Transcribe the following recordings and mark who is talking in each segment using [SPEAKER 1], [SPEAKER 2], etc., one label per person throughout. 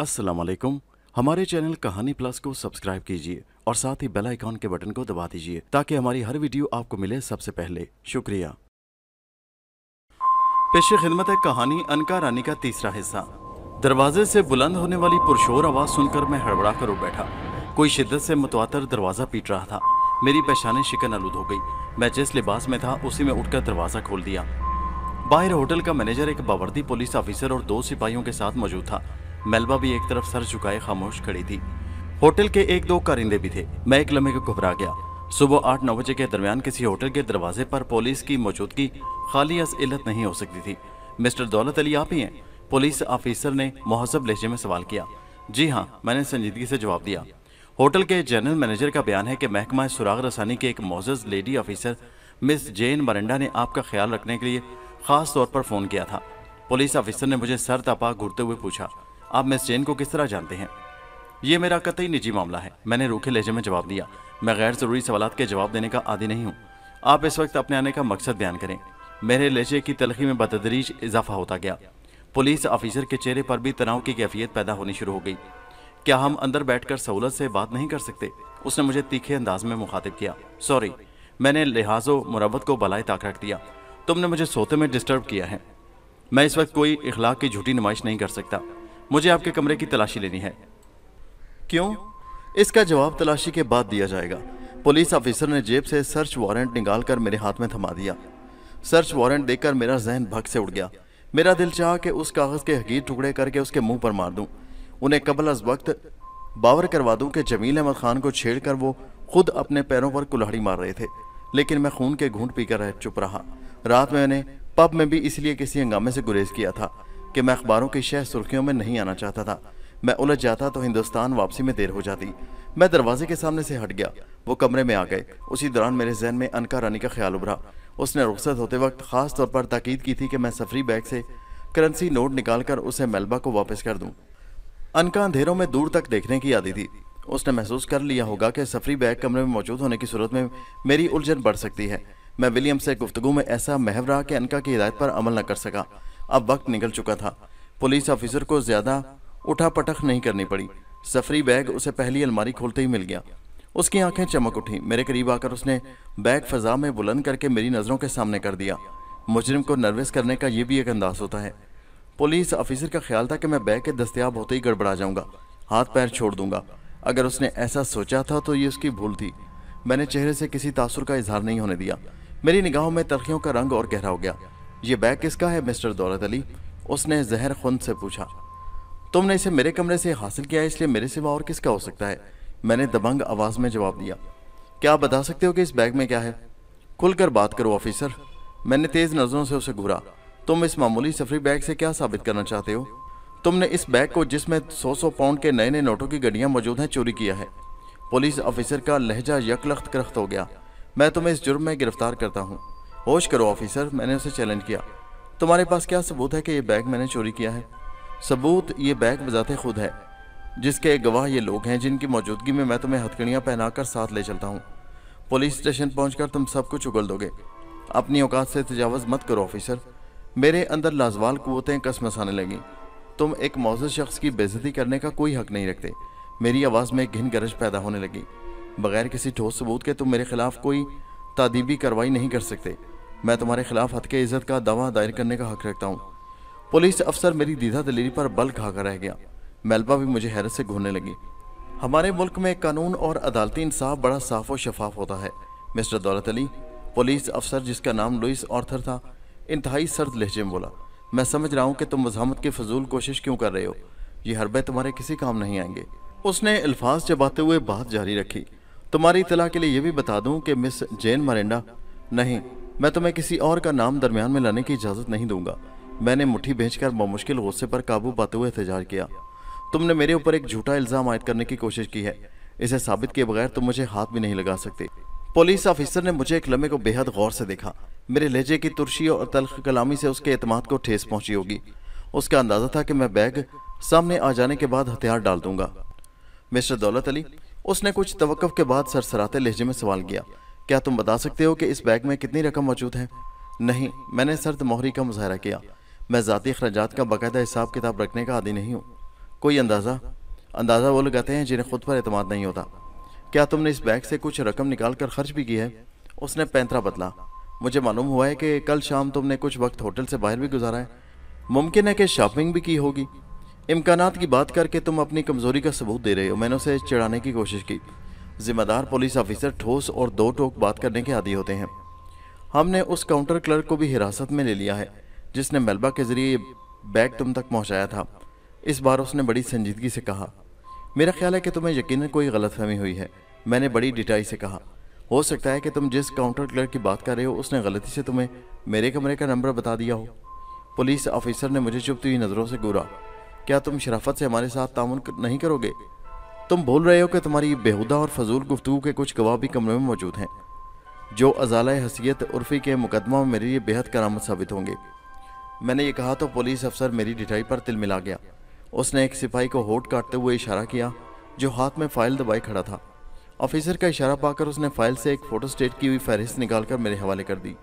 [SPEAKER 1] अस्सलाम वालेकुम हमारे चैनल कहानी प्लस को सब्सक्राइब कीजिए और साथ ही बेल आइकॉन के बटन को दबा दीजिए ताकि हमारी हर वीडियो आपको मिले सबसे पहले शुक्रिया पेश खिदमत है कहानी अनका रानी का तीसरा हिस्सा दरवाजे से बुलंद होने वाली पुरशोर आवाज़ सुनकर मैं हड़बड़ा कर उठ बैठा कोई शिद्दत से मुतवातर दरवाज़ा पीट रहा था मेरी पेशाने शिकन आलूद हो गई मैं जिस लिबास में था उसी में उठकर दरवाज़ा खोल दिया बाहर होटल का मैनेजर एक बावर्दी पुलिस ऑफिसर और दो सिपाहियों के साथ मौजूद था मेलबा भी एक तरफ सर झुकाए खामोश खड़ी थी होटल के एक दो कारिंदे भी थे मैं एक लम्हे को घबरा गया सुबह आठ नौ बजे के दरमियान किसी होटल के दरवाजे पर पुलिस की मौजूदगी खाली अस इलत नहीं हो सकती थी मिस्टर दौलत अली आप ही हैं पुलिस ऑफिसर ने महजब लहजे में सवाल किया जी हाँ मैंने संजीदगी से जवाब दिया होटल के जनरल मैनेजर का बयान है कि महकमा सुराग रसानी के एक मोजज lady officer miss Jane Miranda ने आपका ख्याल रखने के लिए खास तौर पर फ़ोन किया था पुलिस ऑफिसर ने मुझे सर तपा घूरते हुए पूछा आप मिस जेन को किस तरह जानते हैं ये मेरा कतई निजी मामला है मैंने रूखे लहजे में जवाब दिया मैं गैर ज़रूरी सवाल के जवाब देने का आदि नहीं हूँ आप इस वक्त अपने आने का मकसद बयान करें मेरे लहजे की तलखी में बददरीज इजाफा होता गया पुलिस ऑफिसर के चेहरे पर भी तनाव की कैफियत पैदा होनी शुरू हो गई क्या हम अंदर बैठकर सहूलत से बात नहीं कर सकते उसने मुझे तीखे अंदाज में मुखातिब किया सॉरी मैंने लिहाजो मुरबत को बलाए ताक रख दिया तुमने मुझे सोते में डिस्टर्ब किया है मैं इस वक्त कोई इखलाक की झूठी नुमाइश नहीं कर सकता मुझे आपके कमरे की तलाशी लेनी है क्यों इसका जवाब तलाशी के बाद दिया जाएगा पुलिस ऑफिसर ने जेब से सर्च वारंट निकालकर मेरे हाथ में थमा दिया सर्च वारंट देखकर मेरा जहन भग से उड़ गया मेरा दिल चाह कि उस कागज़ के हकीर टुकड़े करके उसके मुंह पर मार दूं उन्हें कबल अज वक्त बावर करवा दूं कि जमील अहमद खान को छेड़कर वो खुद अपने पैरों पर कुल्हाड़ी मार रहे थे लेकिन मैं खून के घूंट पीकर चुप रहा रात में मैंने पब में भी इसलिए किसी हंगामे से गुरेज किया था कि मैं अखबारों की शह सुर्खियों में नहीं आना चाहता था मैं उलझ जाता तो हिंदुस्तान वापसी में देर हो जाती मैं दरवाजे के सामने से हट गया वो कमरे में आ गए उसी दौरान मेरे जहन में अनका रानी का ख्याल उभरा उसने रुख्सत होते वक्त खास तौर पर ताकीद की थी कि मैं सफरी बैग से करेंसी नोट निकालकर उसे मेलबा को वापस कर दूं। अनका अंधेरों में दूर तक देखने की आदि थी उसने महसूस कर लिया होगा कि सफरी बैग कमरे में मौजूद होने की सूरत में मेरी उलझन बढ़ सकती है मैं विलियम से गुफ्तु में ऐसा महव रहा कि अनका की हिदायत पर अमल न कर सका अब वक्त निकल चुका था पुलिस ऑफिसर को ज़्यादा उठा पटख नहीं करनी पड़ी सफरी बैग उसे पहली अलमारी खोलते ही मिल गया उसकी आंखें चमक उठी मेरे करीब आकर उसने बैग फजा में बुलंद करके मेरी नज़रों के सामने कर दिया मुजरिम को नर्वस करने का यह भी एक अंदाज होता है पुलिस ऑफिसर का ख्याल था कि मैं बैग के दस्तियाब होते ही गड़बड़ा जाऊंगा हाथ पैर छोड़ दूंगा अगर उसने ऐसा सोचा था तो ये उसकी भूल थी मैंने चेहरे से किसी तासुर का इजहार नहीं होने दिया मेरी निगाहों में तरखियों का रंग और गहरा हो गया ये बैग किसका है मिस्टर दौलत अली उसने जहर खुंद से पूछा तुमने इसे मेरे कमरे से हासिल किया इसलिए मेरे सिवा और किसका हो सकता है मैंने दबंग आवाज़ में जवाब दिया क्या आप बता सकते हो कि इस बैग में क्या है खुलकर बात करो ऑफिसर मैंने तेज़ नज़रों से उसे घूरा तुम इस मामूली सफरी बैग से क्या साबित करना चाहते हो तुमने इस बैग को जिसमें सौ सौ पाउंड के नए नए नोटों की गड्डियां मौजूद हैं चोरी किया है पुलिस ऑफिसर का लहजा यकलख्त करख्त हो गया मैं तुम्हें इस जुर्म में गिरफ्तार करता हूँ होश करो ऑफिसर मैंने उसे चैलेंज किया तुम्हारे पास क्या सबूत है कि ये बैग मैंने चोरी किया है सबूत ये बैग बजाते खुद है जिसके गवाह ये लोग हैं जिनकी मौजूदगी में मैं तुम्हें हथकड़ियाँ पहनाकर साथ ले चलता हूँ पुलिस स्टेशन पहुँच तुम सब कुछ उगल दोगे अपनी औकात से तजावज़ मत करो ऑफिसर मेरे अंदर लाजवाल कुतें कस मसाने लगें तुम एक मौजूद शख्स की बेजती करने का कोई हक नहीं रखते मेरी आवाज़ में घिन गरज पैदा होने लगी बगैर किसी ठोस सबूत के तुम मेरे खिलाफ कोई तादीबी कार्रवाई नहीं कर सकते मैं तुम्हारे खिलाफ हद के इज्जत का दावा दायर करने का हक रखता हूँ पुलिस अफसर मेरी दीदा दलीरी पर बल खाकर रह गया मेलबा भी मुझे हैरत से घूरने लगी हमारे मुल्क में कानून और अदालती इंसाफ बड़ा साफ और शफाफ होता है मिस्टर दौलत अली पुलिस अफसर जिसका नाम लुइस ऑर्थर था इंतहाई सर्द लहजे में बोला मैं समझ रहा हूँ कि तुम मजामत की फजूल कोशिश क्यों कर रहे हो ये हरबे तुम्हारे किसी काम नहीं आएंगे उसने अल्फाज चबाते हुए बात जारी रखी तुम्हारी इतला के लिए यह भी बता दूं कि मिस जेन मरेंडा नहीं मैं तुम्हें किसी और का नाम दरमियान में लाने की इजाज़त नहीं दूंगा मैंने मुट्ठी बेचकर बमुश्किल गुस्से पर काबू पाते हुए एहतजार किया तुमने मेरे ऊपर एक झूठा इल्ज़ाम आयद करने की कोशिश की है इसे साबित किए बगैर तुम मुझे हाथ भी नहीं लगा सकते पुलिस ऑफिसर ने मुझे एक लम्हे को बेहद गौर से देखा मेरे लहजे की तुरशी और तलख कलामी से उसके अतमाद को ठेस पहुंची होगी उसका अंदाज़ा था कि मैं बैग सामने आ जाने के बाद हथियार डाल दूंगा मिस्टर दौलत अली उसने कुछ तवक्फ के बाद सरसराते लहजे में सवाल किया क्या तुम बता सकते हो कि इस बैग में कितनी रकम मौजूद है नहीं मैंने सर्द मोहरी का मुजाहरा किया मैं ज़ाती अखराज का बाकायदा हिसाब किताब रखने का आदि नहीं हूँ कोई अंदाज़ा अंदाज़ा वो लगाते हैं जिन्हें खुद पर अतमाद नहीं होता क्या तुमने इस बैग से कुछ रकम निकाल कर खर्च भी की है उसने पैंतरा बदला मुझे मालूम हुआ है कि कल शाम तुमने कुछ वक्त होटल से बाहर भी गुजारा है मुमकिन है कि शॉपिंग भी की होगी इम्कान की बात करके तुम अपनी कमज़ोरी का सबूत दे रहे हो मैंने उसे चिड़ाने की कोशिश की जिम्मेदार पुलिस ऑफिसर ठोस और दो टोक बात करने के आदि होते हैं हमने उस काउंटर क्लर्क को भी हिरासत में ले लिया है जिसने मेलबा के जरिए बैग तुम तक पहुंचाया था इस बार उसने बड़ी संजीदगी से कहा मेरा ख्याल है कि तुम्हें यकीनन कोई गलतफहमी हुई है मैंने बड़ी डिटाई से कहा हो सकता है कि तुम जिस काउंटर क्लर्क की बात कर रहे हो उसने गलती से तुम्हें मेरे कमरे का नंबर बता दिया हो पुलिस ऑफिसर ने मुझे चुपती हुई नज़रों से घूरा क्या तुम शराफत से हमारे साथ तामन नहीं करोगे तुम बोल रहे हो कि तुम्हारी बेहुदा और फजूल गुफ्तु के कुछ गवाह भी कमरे में मौजूद हैं जो अजाला हसीियत उर्फी के मुकदमा में मेरे लिए बेहद करामत साबित होंगे मैंने ये कहा तो पुलिस अफसर मेरी डिठाई पर तिल मिला गया उसने एक सिपाही को होठ काटते हुए इशारा किया जो हाथ में फाइल दबाए खड़ा था ऑफिसर का इशारा पाकर उसने फाइल से एक फ़ोटो स्टेट की हुई फहरिस्त निकाल कर मेरे हवाले कर दी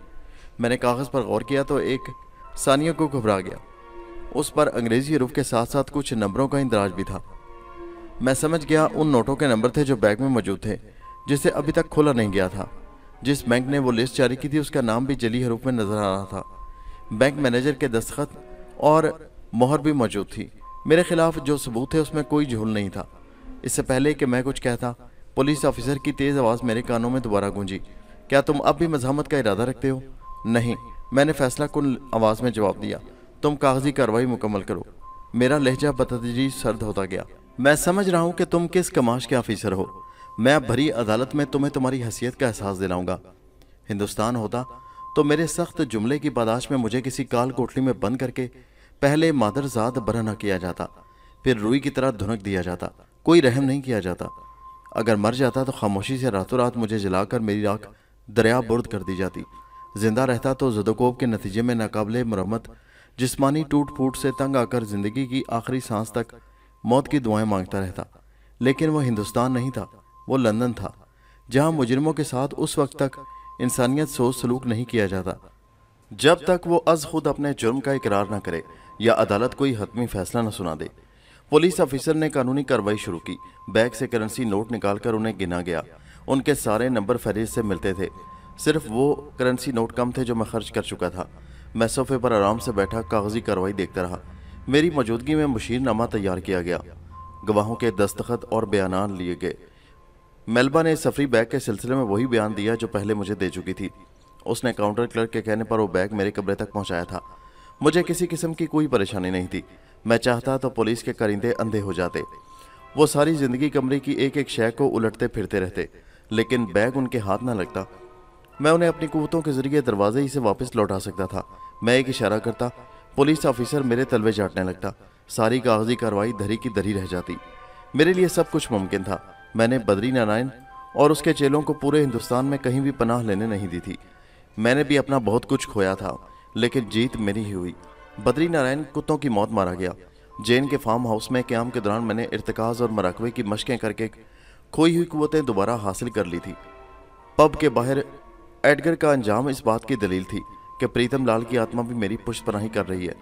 [SPEAKER 1] मैंने कागज़ पर गौर किया तो एक सानिया को घबरा गया उस पर अंग्रेज़ी रूफ के साथ साथ कुछ नंबरों का इंदराज भी था मैं समझ गया उन नोटों के नंबर थे जो बैग में मौजूद थे जिसे अभी तक खोला नहीं गया था जिस बैंक ने वो लिस्ट जारी की थी उसका नाम भी जली हरूफ में नजर आ रहा था बैंक मैनेजर के दस्तखत और मोहर भी मौजूद थी मेरे खिलाफ जो सबूत थे उसमें कोई झूल नहीं था इससे पहले कि मैं कुछ कहता पुलिस ऑफिसर की तेज़ आवाज़ मेरे कानों में दोबारा गूंजी क्या तुम अब भी मजामत का इरादा रखते हो नहीं मैंने फैसला कुल आवाज़ में जवाब दिया तुम कागजी कार्रवाई मुकम्मल करो मेरा लहजा बतदरीज सर्द होता गया मैं समझ रहा हूं कि तुम किस कमाश के ऑफिसर हो मैं भरी अदालत में तुम्हें तुम्हारी हैसियत का एहसास दिलाऊंगा हिंदुस्तान होता तो मेरे सख्त जुमले की पादाश में मुझे किसी काल कोठली में बंद करके पहले मादरजात बरहना किया जाता फिर रुई की तरह धुनक दिया जाता कोई रहम नहीं किया जाता अगर मर जाता तो खामोशी से रातों रात मुझे जलाकर मेरी राख दरिया बुर्द कर दी जाती जिंदा रहता तो जदोकोब के नतीजे में नाकबले मरम्मत जिस्मानी टूट फूट से तंग आकर जिंदगी की आखिरी सांस तक मौत की दुआएं मांगता रहता लेकिन वह हिंदुस्तान नहीं था वो लंदन था जहां मुजरमों के साथ उस वक्त तक इंसानियत सोच सलूक नहीं किया जाता जब तक वो अज खुद अपने जुर्म का इकरार ना करे या अदालत कोई हतमी फैसला न सुना दे पुलिस ऑफिसर ने कानूनी कार्रवाई शुरू की बैग से करेंसी नोट निकालकर उन्हें गिना गया उनके सारे नंबर फहरिस्त से मिलते थे सिर्फ वो करेंसी नोट कम थे जो मैं खर्च कर चुका था मैं सोफे पर आराम से बैठा कागजी कार्रवाई देखता रहा मेरी मौजूदगी में मशीरनामा तैयार किया गया गवाहों के दस्तखत और बयान लिए गए मेलबा ने सफरी बैग के सिलसिले में वही बयान दिया जो पहले मुझे दे चुकी थी उसने काउंटर क्लर्क के कहने पर वो बैग मेरे कमरे तक पहुंचाया था मुझे किसी किस्म की कोई परेशानी नहीं थी मैं चाहता तो पुलिस के करिंदे अंधे हो जाते वो सारी जिंदगी कमरे की एक एक शय को उलटते फिरते रहते लेकिन बैग उनके हाथ ना लगता मैं उन्हें अपनी कुतों के जरिए दरवाजे ही से वापस लौटा सकता था मैं एक इशारा करता पुलिस ऑफिसर मेरे तलवे चाटने लगता सारी कागजी कार्रवाई धरी की धरी रह जाती मेरे लिए सब कुछ मुमकिन था मैंने बद्री नारायण और उसके चेलों को पूरे हिंदुस्तान में कहीं भी पनाह लेने नहीं दी थी मैंने भी अपना बहुत कुछ खोया था लेकिन जीत मेरी ही हुई बद्री नारायण कुत्तों की मौत मारा गया जैन के फार्म हाउस में क्याम के दौरान मैंने इरतकाज और मराकबे की मशकें करके खोई हुई कुतें दोबारा हासिल कर ली थी पब के बाहर एडगर का अंजाम इस बात की दलील थी कि प्रीतम लाल की आत्मा भी मेरी पनाही कर रही है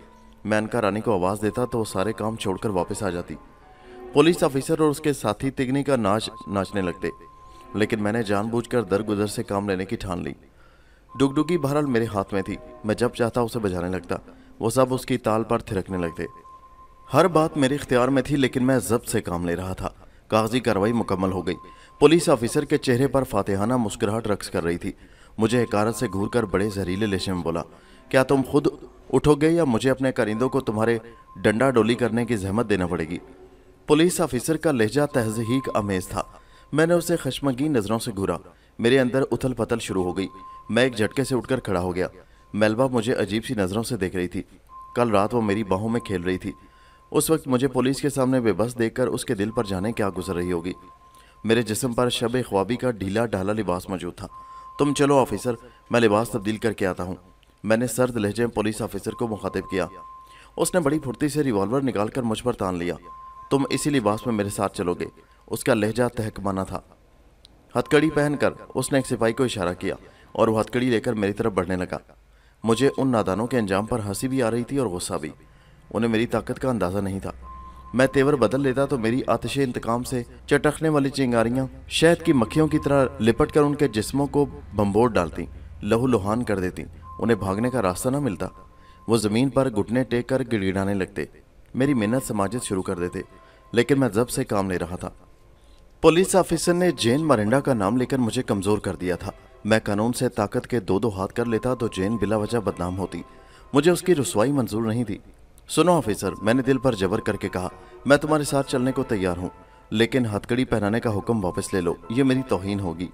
[SPEAKER 1] मैं अनका रानी को आवाज़ देता तो वो सारे काम छोड़कर वापस आ जाती पुलिस ऑफिसर और उसके साथी तिगनी का नाच नाचने लगते लेकिन मैंने जानबूझकर दरगुदर से काम लेने की ठान ली डुगडुगी बहरहाल मेरे हाथ में थी मैं जब चाहता उसे बजाने लगता वो सब उसकी ताल पर थिरकने लगते हर बात मेरे इख्तियार में थी लेकिन मैं जब्त से काम ले रहा था कागजी कार्रवाई मुकम्मल हो गई पुलिस ऑफिसर के चेहरे पर फातेहाना मुस्कुराहट रक्स कर रही थी मुझे हकारत से घूर कर बड़े जहरीले लेशे में बोला क्या तुम खुद उठोगे या मुझे अपने करिंदों को तुम्हारे डंडा डोली करने की जहमत देना पड़ेगी पुलिस ऑफिसर का लहजा तहजीक अमेज था मैंने उसे खशमगी नज़रों से घूरा मेरे अंदर उथल पथल शुरू हो गई मैं एक झटके से उठकर खड़ा हो गया मेलबा मुझे अजीब सी नज़रों से देख रही थी कल रात वो मेरी बाहों में खेल रही थी उस वक्त मुझे पुलिस के सामने बेबस देखकर उसके दिल पर जाने क्या गुजर रही होगी मेरे जिसम पर शब ख्वाबी का ढीला ढाला लिबास मौजूद था तुम चलो ऑफिसर मैं लिबास तब्दील करके आता हूँ मैंने सर्द लहजे में पुलिस ऑफिसर को मुखातिब किया उसने बड़ी फुर्ती से रिवॉल्वर निकाल कर मुझ पर तान लिया तुम इसी लिबास में मेरे साथ चलोगे उसका लहजा तहकमाना था हथकड़ी पहनकर उसने एक सिपाही को इशारा किया और वह हथकड़ी लेकर मेरी तरफ बढ़ने लगा मुझे उन नादानों के अंजाम पर हंसी भी आ रही थी और गुस्सा भी उन्हें मेरी ताकत का अंदाज़ा नहीं था मैं तेवर बदल लेता तो मेरी आतश इंतकाम से चटकने वाली चिंगारियां शहद की मक्खियों की तरह लिपट कर उनके जिस्मों को बम्बोर डालती लहू लुहान कर देती उन्हें भागने का रास्ता ना मिलता वो ज़मीन पर घुटने टेक कर गिड़गिड़ाने लगते मेरी मेहनत समाजित शुरू कर देते लेकिन मैं जब से काम ले रहा था पुलिस ऑफिसर ने जेन मरिंडा का नाम लेकर मुझे कमज़ोर कर दिया था मैं कानून से ताकत के दो दो हाथ कर लेता तो जेन बिला वजह बदनाम होती मुझे उसकी रसवाई मंजूर नहीं थी सुनो ऑफिसर मैंने दिल पर जबर करके कहा मैं तुम्हारे साथ चलने को तैयार हूँ लेकिन हथकड़ी पहनाने का हुक्म वापस ले लो ये मेरी तोहन होगी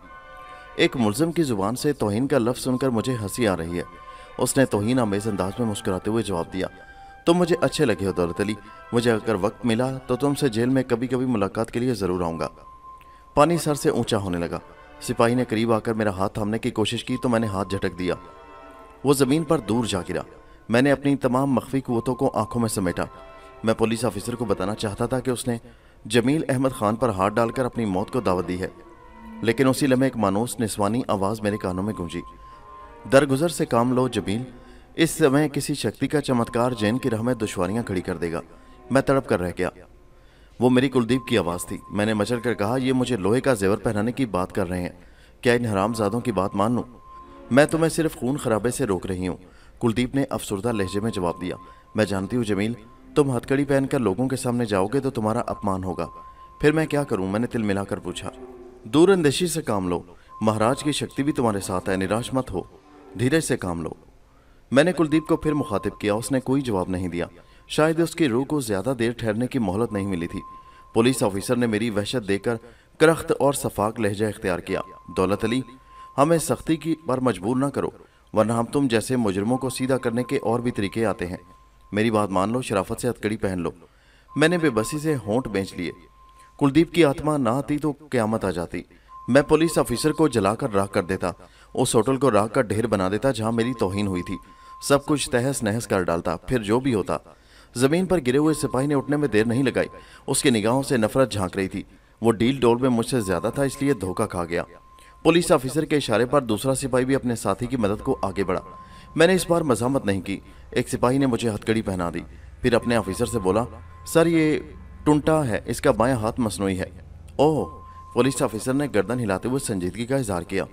[SPEAKER 1] एक मुलजम की ज़ुबान से तोहन का लफ्ज़ सुनकर मुझे हंसी आ रही है उसने तोहन आमेज अंदाज में मुस्कुराते हुए जवाब दिया तुम मुझे अच्छे लगे हो दौलत अली मुझे अगर वक्त मिला तो तुमसे जेल में कभी कभी मुलाकात के लिए ज़रूर आऊँगा पानी सर से ऊंचा होने लगा सिपाही ने करीब आकर मेरा हाथ थामने की कोशिश की तो मैंने हाथ झटक दिया वो ज़मीन पर दूर जा गिरा मैंने अपनी तमाम मखफी कुतों को आंखों में समेटा मैं पुलिस ऑफिसर को बताना चाहता था कि उसने जमील अहमद खान पर हाथ डालकर अपनी मौत को दावत दी है लेकिन उसी लम्हे एक मानूस निस्वानी आवाज़ मेरे कानों में गूंजी दरगुजर से काम लो जमील इस समय किसी शक्ति का चमत्कार जैन की राह में दुशारियाँ खड़ी कर देगा मैं तड़प कर रह गया वो मेरी कुलदीप की आवाज़ थी मैंने मचल कर कहा ये मुझे लोहे का जेवर पहनाने की बात कर रहे हैं क्या इन हरामजादों की बात मान लूँ मैं तुम्हें सिर्फ खून खराबे से रोक रही हूँ कुलदीप ने अफसरदा लहजे में जवाब दिया मैं जानती हूँ जमील तुम हथकड़ी पहनकर लोगों के सामने जाओगे तो तुम्हारा अपमान होगा फिर मैं क्या करूँ मैंने तिल मिलाकर पूछा दूरअंदेशी से काम लो महाराज की शक्ति भी तुम्हारे साथ है निराश मत हो धीरे से काम लो मैंने कुलदीप को फिर मुखातिब किया उसने कोई जवाब नहीं दिया शायद उसकी रूह को ज्यादा देर ठहरने की मोहलत नहीं मिली थी पुलिस ऑफिसर ने मेरी वहशत देकर करख्त और सफाक लहजा इख्तियार किया दौलत अली हमें सख्ती की पर मजबूर ना करो वरना हम तुम जैसे मुजरमों को सीधा करने के और भी तरीके आते हैं मेरी बात मान लो शराफत से हथकड़ी पहन लो मैंने बेबसी से होंठ बेच लिए कुलदीप की आत्मा ना आती तो क्यामत आ जाती मैं पुलिस ऑफिसर को जलाकर राख कर देता उस होटल को राख का ढेर बना देता जहां मेरी तोहिन हुई थी सब कुछ तहस नहस कर डालता फिर जो भी होता जमीन पर गिरे हुए सिपाही ने उठने में देर नहीं लगाई उसकी निगाहों से नफरत झांक रही थी वो डील डोल में मुझसे ज्यादा था इसलिए धोखा खा गया पुलिस ऑफिसर के इशारे पर दूसरा सिपाही भी अपने साथी की मदद को आगे बढ़ा मैंने इस बार मजामत नहीं की एक सिपाही ने मुझे हथकड़ी पहना दी फिर अपने ऑफिसर से बोला सर ये टुंटा है इसका बाया हाथ मसनू है ओह पुलिस ऑफिसर ने गर्दन हिलाते हुए संजीदगी का इजहार किया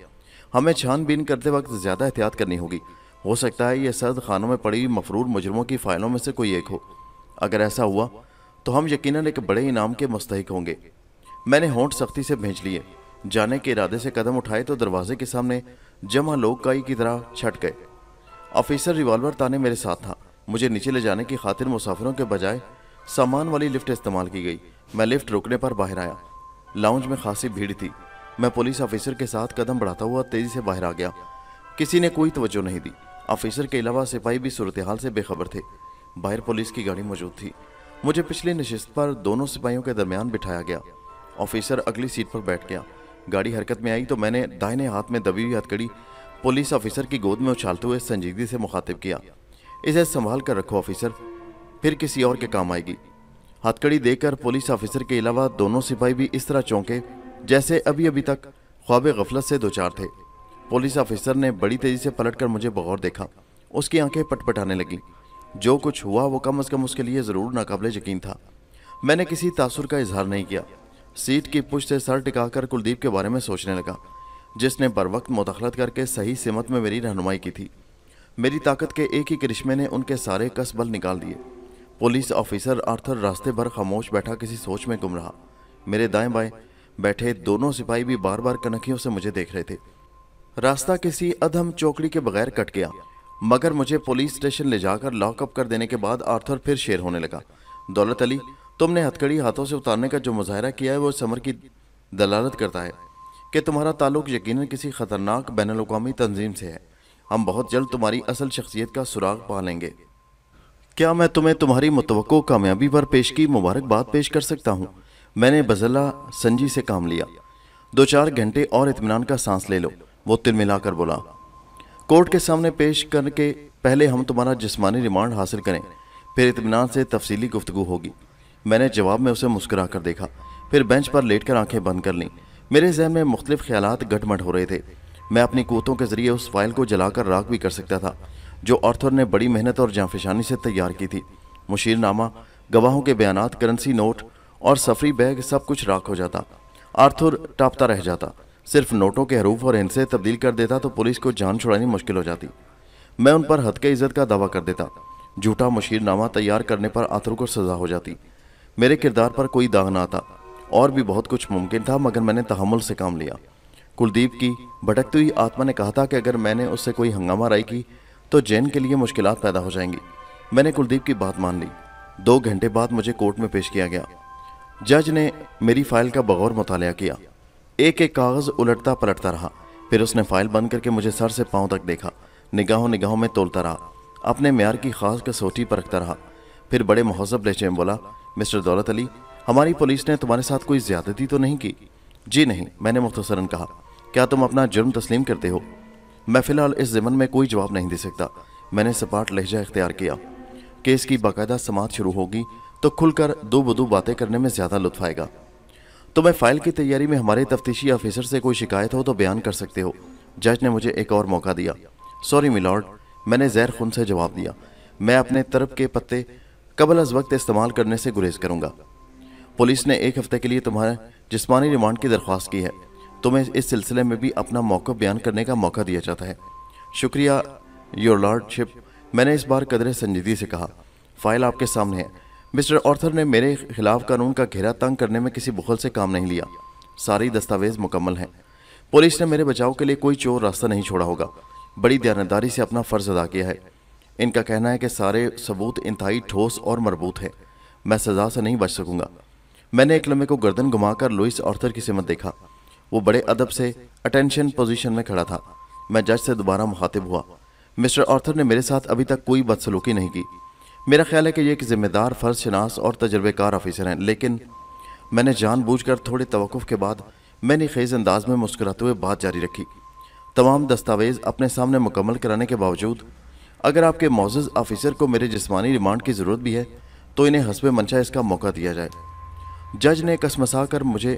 [SPEAKER 1] हमें छानबीन करते वक्त ज़्यादा एहतियात करनी होगी हो सकता है यह सर्द खानों में पड़ी मफरूर मुजरमों की फाइलों में से कोई एक हो अगर ऐसा हुआ तो हम यकीनन एक बड़े इनाम के मुस्तक होंगे मैंने होंठ सख्ती से भेज लिए जाने के इरादे से कदम उठाए तो दरवाजे के सामने जमा लोग काई की तरह छट गए ऑफिसर रिवॉल्वर ताने मेरे साथ था मुझे नीचे ले जाने की खातिर मुसाफिरों के बजाय सामान वाली लिफ्ट इस्तेमाल की गई मैं लिफ्ट रोकने पर बाहर आया लाउंज में खासी भीड़ थी मैं पुलिस ऑफिसर के साथ कदम बढ़ाता हुआ तेजी से बाहर आ गया किसी ने कोई तवज्जो नहीं दी ऑफिसर के अलावा सिपाही भी सूरत हाल से बेखबर थे बाहर पुलिस की गाड़ी मौजूद थी मुझे पिछली नशस्त पर दोनों सिपाहियों के दरमियान बिठाया गया ऑफिसर अगली सीट पर बैठ गया गाड़ी हरकत में आई तो मैंने दाहिने हाथ में दबी हुई हथकड़ी पुलिस ऑफिसर की गोद में उछालते हुए संजीदगी से मुखातिब किया इसे संभाल कर रखो ऑफिसर फिर किसी और के काम आएगी हथकड़ी देकर पुलिस ऑफिसर के अलावा दोनों सिपाही भी इस तरह चौंके जैसे अभी अभी तक ख्वाब गफलत से दो चार थे पुलिस ऑफिसर ने बड़ी तेज़ी से पलटकर मुझे बगौर देखा उसकी आंखें पटपटाने लगीं जो कुछ हुआ वो कम अज़ कम उसके लिए ज़रूर नाकबले यकीन था मैंने किसी तासुर का इजहार नहीं किया सीट की पुश से सर टिकाकर कुलदीप के बारे में सोचने लगा जिसने बर वक्त मुदखलत करके सही सिमत में मेरी रहनुमाई की थी मेरी ताकत के एक ही करिश्मे ने उनके सारे कसबल निकाल दिए पुलिस ऑफिसर आर्थर रास्ते भर खामोश बैठा किसी सोच में गुम रहा मेरे दाएं बाएं बैठे दोनों सिपाही भी बार बार कनखियों से मुझे देख रहे थे रास्ता किसी अधम चौकड़ी के बगैर कट गया मगर मुझे पुलिस स्टेशन ले जाकर लॉकअप कर देने के बाद आर्थर फिर शेर होने लगा दौलत अली तुमने हथकड़ी हाथों से उतारने का जो मुजाहरा किया है वो समर की दलालत करता है कि तुम्हारा ताल्लुक यकीन किसी ख़तरनाक बैन अवी तंजीम से है हम बहुत जल्द तुम्हारी असल शख्सियत का सुराग पा लेंगे क्या मैं तुम्हें तुम्हारी मुतव कामयाबी पर पेश की मुबारकबाद पेश कर सकता हूँ मैंने बजला संजी से काम लिया दो चार घंटे और इतमान का सांस ले लो वो तिल मिलाकर बोला कोर्ट के सामने पेश करके पहले हम तुम्हारा जिसमानी रिमांड हासिल करें फिर इतमान से तफसीली गुफ्तु होगी मैंने जवाब में उसे मुस्कुरा कर देखा फिर बेंच पर लेट कर आंखें बंद कर लीं मेरे जहन में मुख्तु ख्याल गटमट हो रहे थे मैं अपनी कोतों के जरिए उस फाइल को जलाकर राख भी कर सकता था जो ऑर्थर ने बड़ी मेहनत और जाफिशानी से तैयार की थी मुशीरनामा गवाहों के बयान करेंसी नोट और सफरी बैग सब कुछ राख हो जाता आर्थर टापता रह जाता सिर्फ नोटों के हरूफ और इनसे तब्दील कर देता तो पुलिस को जान छुड़ानी मुश्किल हो जाती मैं उन पर हद के इज्जत का दावा कर देता झूठा मुशीरनामा तैयार करने पर आथर को सजा हो जाती मेरे किरदार पर कोई दाग ना था और भी बहुत कुछ मुमकिन था मगर मैंने तहमुल से काम लिया कुलदीप की भटकती हुई आत्मा ने कहा था कि अगर मैंने उससे कोई हंगामा राय की तो जैन के लिए मुश्किल पैदा हो जाएंगी मैंने कुलदीप की बात मान ली दो घंटे बाद मुझे कोर्ट में पेश किया गया जज ने मेरी फाइल का बगौर मुताल किया एक एक कागज़ उलटता पलटता रहा फिर उसने फाइल बंद करके मुझे सर से पाँव तक देखा निगाहों निगाहों में तोलता रहा अपने म्यार की खास कसौटी पर रखता रहा फिर बड़े महजब लहजे में बोला मिस्टर दौलत अली हमारी पुलिस ने तुम्हारे साथ कोई ज्यादती तो नहीं की जी नहीं मैंने मुख्तसरन कहा क्या तुम अपना जुर्म तस्लीम करते हो मैं फ़िलहाल इस ज़मन में कोई जवाब नहीं दे सकता मैंने सपाट लहजा इख्तियार किया केस की बाकायदा समात शुरू होगी तो खुलकर दो बदू बातें करने में ज़्यादा लुत्फ आएगा तुम्हें तो फ़ाइल की तैयारी में हमारे तफ्तीशी ऑफिसर से कोई शिकायत हो तो बयान कर सकते हो जज ने मुझे एक और मौका दिया सॉरी मिलॉर्ड मैंने जैर खुन से जवाब दिया मैं अपने तरफ के पत्ते कबल अज वक्त इस्तेमाल करने से गुरेज करूँगा पुलिस ने एक हफ्ते के लिए तुम्हारे जिसमानी रिमांड की दरख्वास्त की है तुम्हें इस सिलसिले में भी अपना मौका बयान करने का मौका दिया जाता है शुक्रिया योर लॉर्डशिप मैंने इस बार कदर संजीदगी से कहा फाइल आपके सामने है मिस्टर ऑर्थर ने मेरे खिलाफ कानून का घेरा तंग करने में किसी बुखल से काम नहीं लिया सारी दस्तावेज मुकम्मल हैं पुलिस ने मेरे बचाव के लिए कोई चोर रास्ता नहीं छोड़ा होगा बड़ी दयानदारी से अपना फर्ज अदा किया है इनका कहना है कि सारे सबूत इंतहाई ठोस और मरबूत है मैं सजा से नहीं बच सकूंगा मैंने एक लम्हे को गर्दन घुमाकर लुइस ऑर्थर की सिमत देखा वो बड़े अदब से अटेंशन पोजीशन में खड़ा था मैं जज से दोबारा मुखातिब हुआ मिस्टर ऑर्थर ने मेरे साथ अभी तक कोई बदसलूकी नहीं की मेरा ख्याल है कि ये एक ज़िम्मेदार फ़र्ज शनास और तजर्बेकार ऑफिसर हैं लेकिन मैंने जानबूझकर थोड़े तवक़ के बाद मैंने खेज़ अंदाज में मुस्कुराते हुए बात जारी रखी तमाम दस्तावेज़ अपने सामने मुकम्मल कराने के बावजूद अगर आपके मोजिज ऑफिसर को मेरे जिसमानी रिमांड की ज़रूरत भी है तो इन्हें हसब मंशा इसका मौका दिया जाए जज ने कसमसा कर मुझे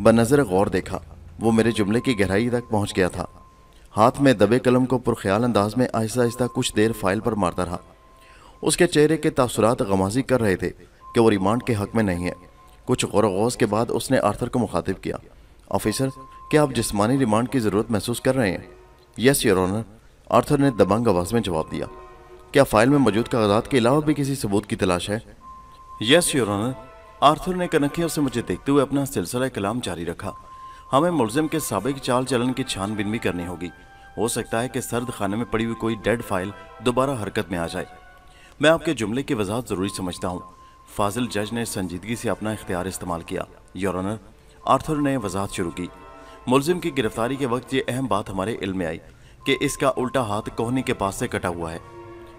[SPEAKER 1] बनज़र गौर देखा वो मेरे जुमले की गहराई तक पहुंच गया था हाथ में दबे कलम को पुरख्याल अंदाज में आहिस्ता आहिस्ता कुछ देर फाइल पर मारता रहा उसके चेहरे के तासरात गमाजी कर रहे थे कि वो रिमांड के हक में नहीं है कुछ गौर गौज़ के बाद उसने आर्थर को मुखातिब किया ऑफिसर क्या आप जिसमानी रिमांड की ज़रूरत महसूस कर रहे हैं यस योर ऑनर आर्थर ने दबंग आवाज में जवाब दिया क्या फाइल में मौजूद कागजात के अलावा भी किसी सबूत की तलाश है यस योर ऑनर आर्थर ने कनखियों से मुझे देखते हुए अपना सिलसिला कलाम जारी रखा हमें मुलजिम के सबक चाल चलन की छानबीन भी करनी होगी हो सकता है कि सर्द खाने में पड़ी हुई कोई डेड फाइल दोबारा हरकत में आ जाए मैं आपके जुमले की वजाहत ज़रूरी समझता हूँ फाजिल जज ने संजीदगी से अपना इख्तियार इस्तेमाल किया योर ऑनर आर्थर ने वजाहत शुरू की मुलजिम की गिरफ्तारी के वक्त ये अहम बात हमारे इल्म में आई कि इसका उल्टा हाथ कोहनी के पास से कटा हुआ है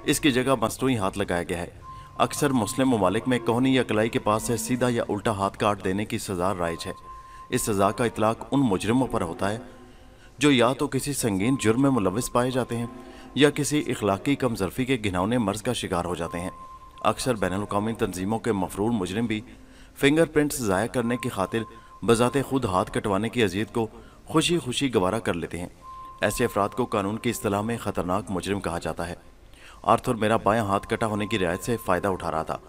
[SPEAKER 1] इसकी जगह मसनूई हाथ लगाया गया है अक्सर मुस्लिम ममालिक में कोहनी या कलाई के पास से सीधा या उल्टा हाथ काट देने की सज़ा राइज है इस सज़ा का इतलाक उन मुजरमों पर होता है जो या तो किसी संगीन जुर्म में मुलविस पाए जाते हैं या किसी इखलाकी कमजरफी के घिनौने मर्ज का शिकार हो जाते हैं अक्सर बैन अवी तनजीमों के मफरूर मुजरम भी फिंगर प्रिंट्स ज़ाया करने की खातिर बजाते खुद हाथ कटवाने की अजीत को खुशी खुशी गवारा कर लेते हैं ऐसे अफराद को कानून की असलाह में ख़तरनाक मुजरम कहा जाता है आर्थर मेरा बाया हाथ कटा होने की रियायत से फ़ायदा उठा रहा था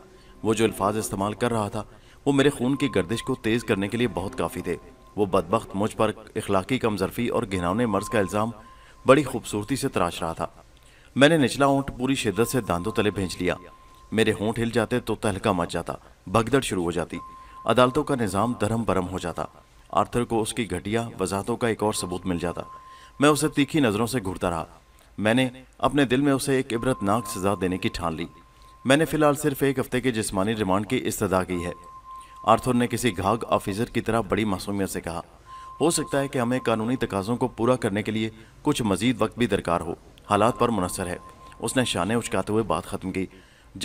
[SPEAKER 1] वो जो अल्फाज इस्तेमाल कर रहा था वो मेरे खून की गर्दिश को तेज़ करने के लिए बहुत काफ़ी थे वो बदबخت मुझ पर इखलाकी कमजरफी और घिनौने मर्ज का इल्ज़ाम बड़ी खूबसूरती से तराश रहा था मैंने निचला ऊँट पूरी शिद्दत से दांतों तले भेज लिया मेरे होंठ हिल जाते तो तहलका मच जाता भगदड़ शुरू हो जाती अदालतों का निज़ाम धर्म भरम हो जाता आर्थर को उसकी घटिया वजाहतों का एक और सबूत मिल जाता मैं उसे तीखी नज़रों से घूरता रहा मैंने अपने दिल में उसे एक इबरतनाक सजा देने की ठान ली मैंने फिलहाल सिर्फ एक हफ्ते के जिस्मानी रिमांड की इस्तः की है आर्थर ने किसी घाघ ऑफिसर की तरह बड़ी मासूमियत से कहा हो सकता है कि हमें कानूनी तकाजों को पूरा करने के लिए कुछ मजीद वक्त भी दरकार हो हालात पर मुनसर है उसने शाने उचकाते हुए बात ख़त्म की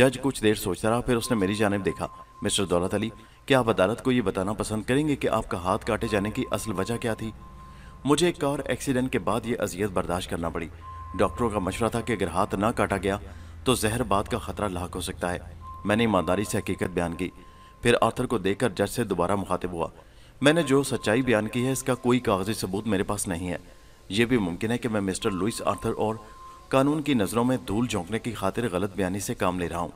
[SPEAKER 1] जज कुछ देर सोचता रहा फिर उसने मेरी जानब देखा मिस्टर दौलत अली क्या आप अदालत को ये बताना पसंद करेंगे कि आपका हाथ काटे जाने की असल वजह क्या थी मुझे एक कार एक्सीडेंट के बाद ये अजियत बर्दाश्त करना पड़ी डॉक्टरों का मशवरा था कि अगर हाथ ना काटा गया तो जहर बाद का खतरा लाख हो सकता है मैंने ईमानदारी से हकीकत बयान की फिर आर्थर को देखकर जज से दोबारा मुखातिब हुआ मैंने जो सच्चाई बयान की है इसका कोई कागजी सबूत मेरे पास नहीं है यह भी मुमकिन है कि मैं मिस्टर लुइस आर्थर और कानून की नज़रों में धूल झोंकने की खातिर गलत बयानी से काम ले रहा हूँ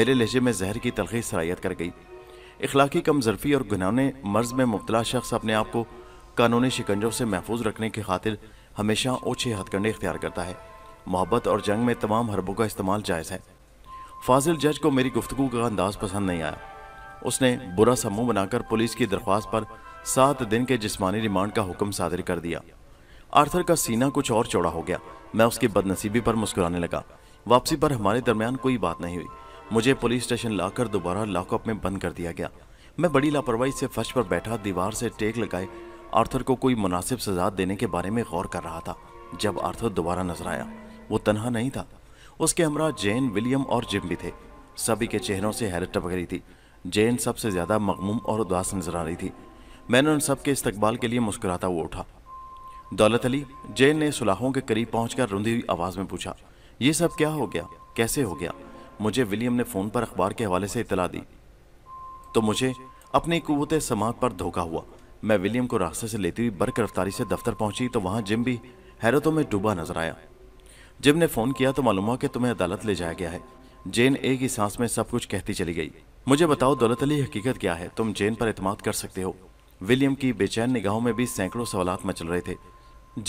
[SPEAKER 1] मेरे लहजे में जहर की तलखी सराहियत कर गई इखलाकी कमजरफी और गुनाने मर्ज में मुबतला शख्स अपने आप को कानूनी शिकंजों से महफूज रखने की खातिर हमेशा ओछे हथकंडे इख्तियार करता है मोहब्बत और जंग में तमाम हरबों का इस्तेमाल जायज़ है फाजिल जज को मेरी गुफ्तु का अंदाज पसंद नहीं आया उसने बुरा समूह बनाकर पुलिस की दरख्वास्त पर सात दिन के जिसमानी रिमांड का हुक्म सादिर कर दिया आर्थर का सीना कुछ और चौड़ा हो गया मैं उसकी बदनसीबी पर मुस्कुराने लगा वापसी पर हमारे दरमियान कोई बात नहीं हुई मुझे पुलिस स्टेशन लाकर दोबारा लॉकअप में बंद कर दिया गया मैं बड़ी लापरवाही से फर्श पर बैठा दीवार से टेक लगाए आर्थर को कोई मुनासिब सजा देने के बारे में गौर कर रहा था जब आर्थर दोबारा नजर आया वो तनहा नहीं था उसके हमरा जेन विलियम और जिम भी थे सभी के चेहरों से हैरत टपक रही थी जेन सबसे ज़्यादा मगमूम और उदास नजर आ रही थी मैंने उन सब के इस्तकबाल के लिए मुस्कुराता हुआ उठा दौलत अली जेन ने सुलाहों के करीब पहुंचकर रुंधी हुई आवाज़ में पूछा ये सब क्या हो गया कैसे हो गया मुझे विलियम ने फ़ोन पर अखबार के हवाले से इतला दी तो मुझे अपनी कुत समात पर धोखा हुआ मैं विलियम को रास्ते से लेती हुई बर्क रफ्तारी से दफ्तर पहुंची तो वहां जिम भी हैरतों में डूबा नजर आया जिम ने फ़ोन किया तो मालूम हुआ कि तुम्हें अदालत ले जाया गया है जेन एक ही सांस में सब कुछ कहती चली गई मुझे बताओ दौलत अली हकीकत क्या है तुम जेन पर अतमाद कर सकते हो विलियम की बेचैन निगाहों में भी सैकड़ों सवाल मचल रहे थे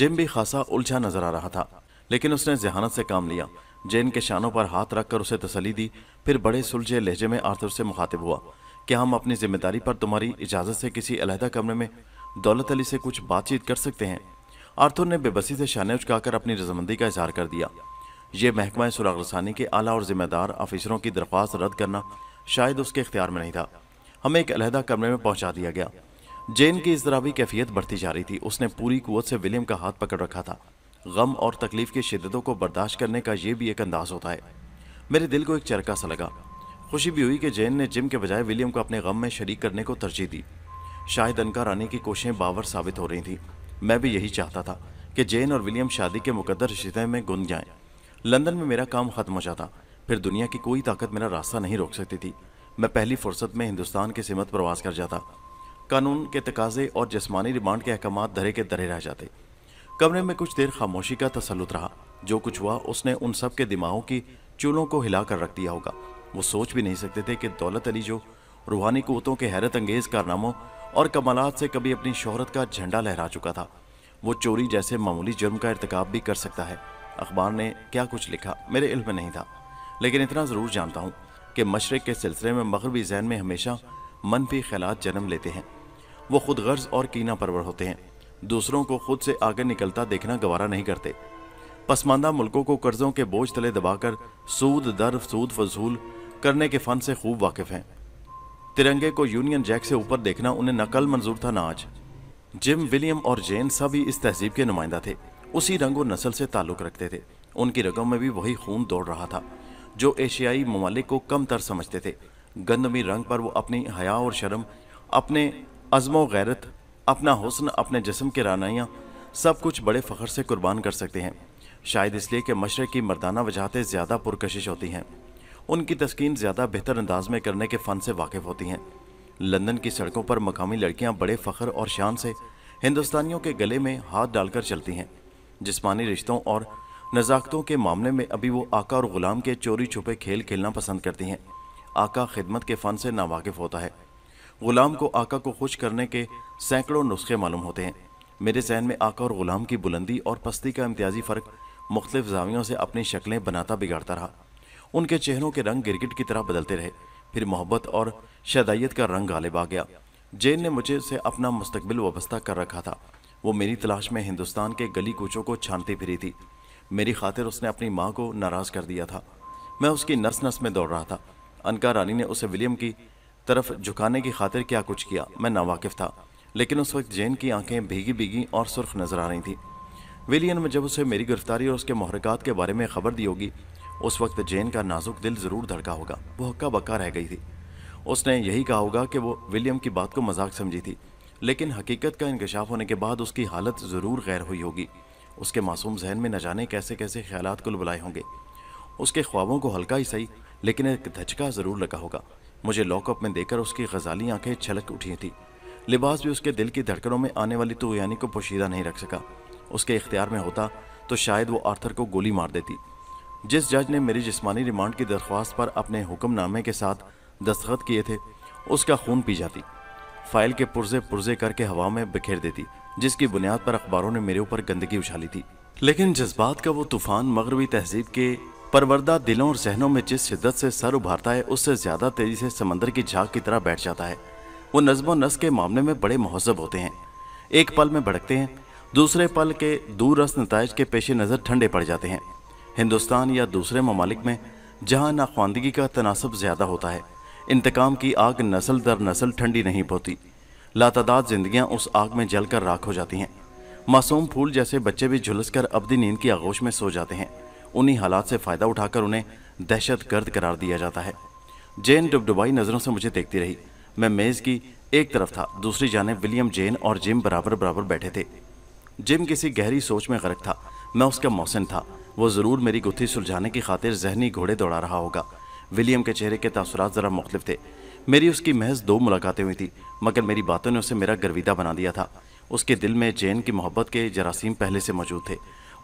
[SPEAKER 1] जिम भी खासा उलझा नजर आ रहा था लेकिन उसने जहानत से काम लिया जेन के शानों पर हाथ रखकर उसे तसली दी फिर बड़े सुलझे लहजे में आर्थर से मुखातिब हुआ क्या हम अपनी जिम्मेदारी पर तुम्हारी इजाज़त से किसी अलहदा कमरे में दौलत अली से कुछ बातचीत कर सकते हैं आर्थुर ने बेबसी से शान उचकाकर अपनी रजामंदी का इजहार कर दिया ये महकमा सुराग रसानी के आला और ज़िम्मेदार आफिसरों की दरख्वास्त रद्द करना शायद उसके इख्तियार में नहीं था हमें एक अलहदा कमरे में पहुंचा दिया गया जेन की इस तरह भी कैफियत बढ़ती जा रही थी उसने पूरी कुत से विलियम का हाथ पकड़ रखा था गम और तकलीफ की शिद्दतों को बर्दाश्त करने का यह भी एक अंदाज होता है मेरे दिल को एक चरका सा लगा खुशी भी हुई कि जैन ने जिम के बजाय विलियम को अपने गम में शरीक करने को तरजीह दी शायद अनकार आने की कोशिशें बावर साबित हो रही थी मैं भी यही चाहता था कि जैन और विलियम शादी के मुकदर रिश्ते में गुन जाएं लंदन में मेरा काम ख़त्म हो जाता फिर दुनिया की कोई ताकत मेरा रास्ता नहीं रोक सकती थी मैं पहली फुर्सत में हिंदुस्तान के सिमत प्रवास कर जाता कानून के तकाजे और जिसमानी रिमांड के अहकाम धरे के धरे रह जाते कमरे में कुछ देर खामोशी का तसलुत रहा जो कुछ हुआ उसने उन सब के दिमागों की चूलों को हिला कर रख दिया होगा वो सोच भी नहीं सकते थे कि दौलत अली जो रूहानी कुतों के हैरत अंगेज़ कारनामों और कमालत से कभी अपनी शहरत का झंडा लहरा चुका था वो चोरी जैसे मामूली जुर्म का इरतकब भी कर सकता है अखबार ने क्या कुछ लिखा मेरे इल्म में नहीं था लेकिन इतना ज़रूर जानता हूँ कि मशरक़ के सिलसिले में मगरबी जहन में हमेशा मनफी ख्याल जन्म लेते हैं वो खुद गर्ज और कीना परवर होते हैं दूसरों को खुद से आगे निकलता देखना गवारा नहीं करते पसमानदा मुल्कों को कर्जों के बोझ तले दबाकर सूद दर सूद फजूल करने के फन से खूब वाकिफ हैं तिरंगे को यूनियन जैक से ऊपर देखना उन्हें नकल मंजूर था ना आज जिम विलियम और जेन सभी इस तहजीब के नुमाइंदा थे उसी रंग और नस्ल से ताल्लुक़ रखते थे उनकी रगम में भी वही खून दौड़ रहा था जो एशियाई ममालिक को कम तर समझते थे गंदमी रंग पर वो अपनी हया और शर्म अपने अज़म गैरत अपना हुसन अपने जिसम के रानाइयाँ सब कुछ बड़े फ़ख्र से कुर्बान कर सकते हैं शायद इसलिए कि मशरक़ की मर्दाना वजहतें ज़्यादा पुरकशिश होती हैं उनकी तस्किन ज़्यादा बेहतर अंदाज में करने के फ़न से वाकिफ़ होती हैं लंदन की सड़कों पर मकामी लड़कियाँ बड़े फ़ख्र और शान से हिंदुस्तानियों के गले में हाथ डालकर चलती हैं जिसमानी रिश्तों और नज़ाकतों के मामले में अभी वो आका और ग़ुलाम के चोरी छुपे खेल खेलना पसंद करती हैं आका खिदमत के फ़न से नावाकिफ़ होता है ग़ुलाम को आका को खुश करने के सैकड़ों नुस्खे मालूम होते हैं मेरे जहन में आका और ग़ुलाम की बुलंदी और पस्ती का इम्तियाजी फ़र्क मुख्तलिफ जावियों से अपनी शक्लें बनाता बिगाड़ता रहा उनके चेहरों के रंग गिरगिट की तरह बदलते रहे फिर मोहब्बत और शदाइत का रंग गालिब आ गया जैन ने मुझे से अपना मुस्तबिल वाबस्ता कर रखा था वो मेरी तलाश में हिंदुस्तान के गली कूचों को छानती फिरी थी मेरी खातिर उसने अपनी माँ को नाराज़ कर दिया था मैं उसकी नस नस में दौड़ रहा था अनका रानी ने उसे विलियम की तरफ झुकाने की खातिर क्या कुछ किया मैं नावाकिफ था लेकिन उस वक्त जैन की आंखें भीगी भीगी और सुर्ख नजर आ रही थी विलियन में जब उसे मेरी गिरफ्तारी और उसके महरक़ात के बारे में खबर दी होगी उस वक्त जेन का नाजुक दिल ज़रूर धड़का होगा वो हक्का बक्का रह गई थी उसने यही कहा होगा कि वो विलियम की बात को मजाक समझी थी लेकिन हकीकत का इंकशाफ होने के बाद उसकी हालत ज़रूर गैर हुई होगी उसके मासूम जहन में न जाने कैसे कैसे ख्याल बुलाए होंगे उसके ख्वाबों को हल्का ही सही लेकिन एक धचका ज़रूर लगा होगा मुझे लॉकअप में देकर उसकी गजाली आंखें छलक उठी थी लिबास भी उसके दिल की धड़कनों में आने वाली तो यानी को पोशीदा नहीं रख सका उसके इख्तियार में होता तो शायद वो आर्थर को गोली मार देती जिस जज ने मेरी जिस्मानी रिमांड की दरख्वास्त पर अपने हुक्मनामे के साथ दस्तखत किए थे उसका खून पी जाती फाइल के पुर्जे पुर्जे करके हवा में बिखेर देती जिसकी बुनियाद पर अखबारों ने मेरे ऊपर गंदगी उछाली थी लेकिन जज्बात का वो तूफान मगरबी तहजीब के परवरदा दिलों और जहनों में जिस शिद्दत से सर उभारता है उससे ज़्यादा तेज़ी से समंदर की झाग की तरह बैठ जाता है वो नज्म नस के मामले में बड़े महजब होते हैं एक पल में भड़कते हैं दूसरे पल के दूरस नतज के पेश नज़र ठंडे पड़ जाते हैं हिंदुस्तान या दूसरे ममालिक में जहाँ नाख्वानदगी का तनासब ज़्यादा होता है इंतकाम की आग नस्ल दर नस्ल ठंडी नहीं पोती लातादाद जिंदगियाँ उस आग में जल कर राख हो जाती हैं मासूम फूल जैसे बच्चे भी झुलस कर अबदी नींद की आगोश में सो जाते हैं उन्हीं हालात से फ़ायदा उठाकर उन्हें दहशत गर्द करार दिया जाता है जेन डुबडुबाई नज़रों से मुझे देखती रही मैं मेज़ की एक तरफ था दूसरी जानब विलियम जेन और जिम बराबर बराबर बैठे थे जिम किसी गहरी सोच में गर्क था मैं उसका मौसन था वो ज़रूर मेरी गुत्थी सुलझाने की खातिर जहनी घोड़े दौड़ा रहा होगा विलियम के चेहरे के तासुरात ज़रा मुख्तफ थे मेरी उसकी महज दो मुलाकातें हुई थी मगर मेरी बातों ने उसे मेरा गर्विदा बना दिया था उसके दिल में जैन की मोहब्बत के जरासीम पहले से मौजूद थे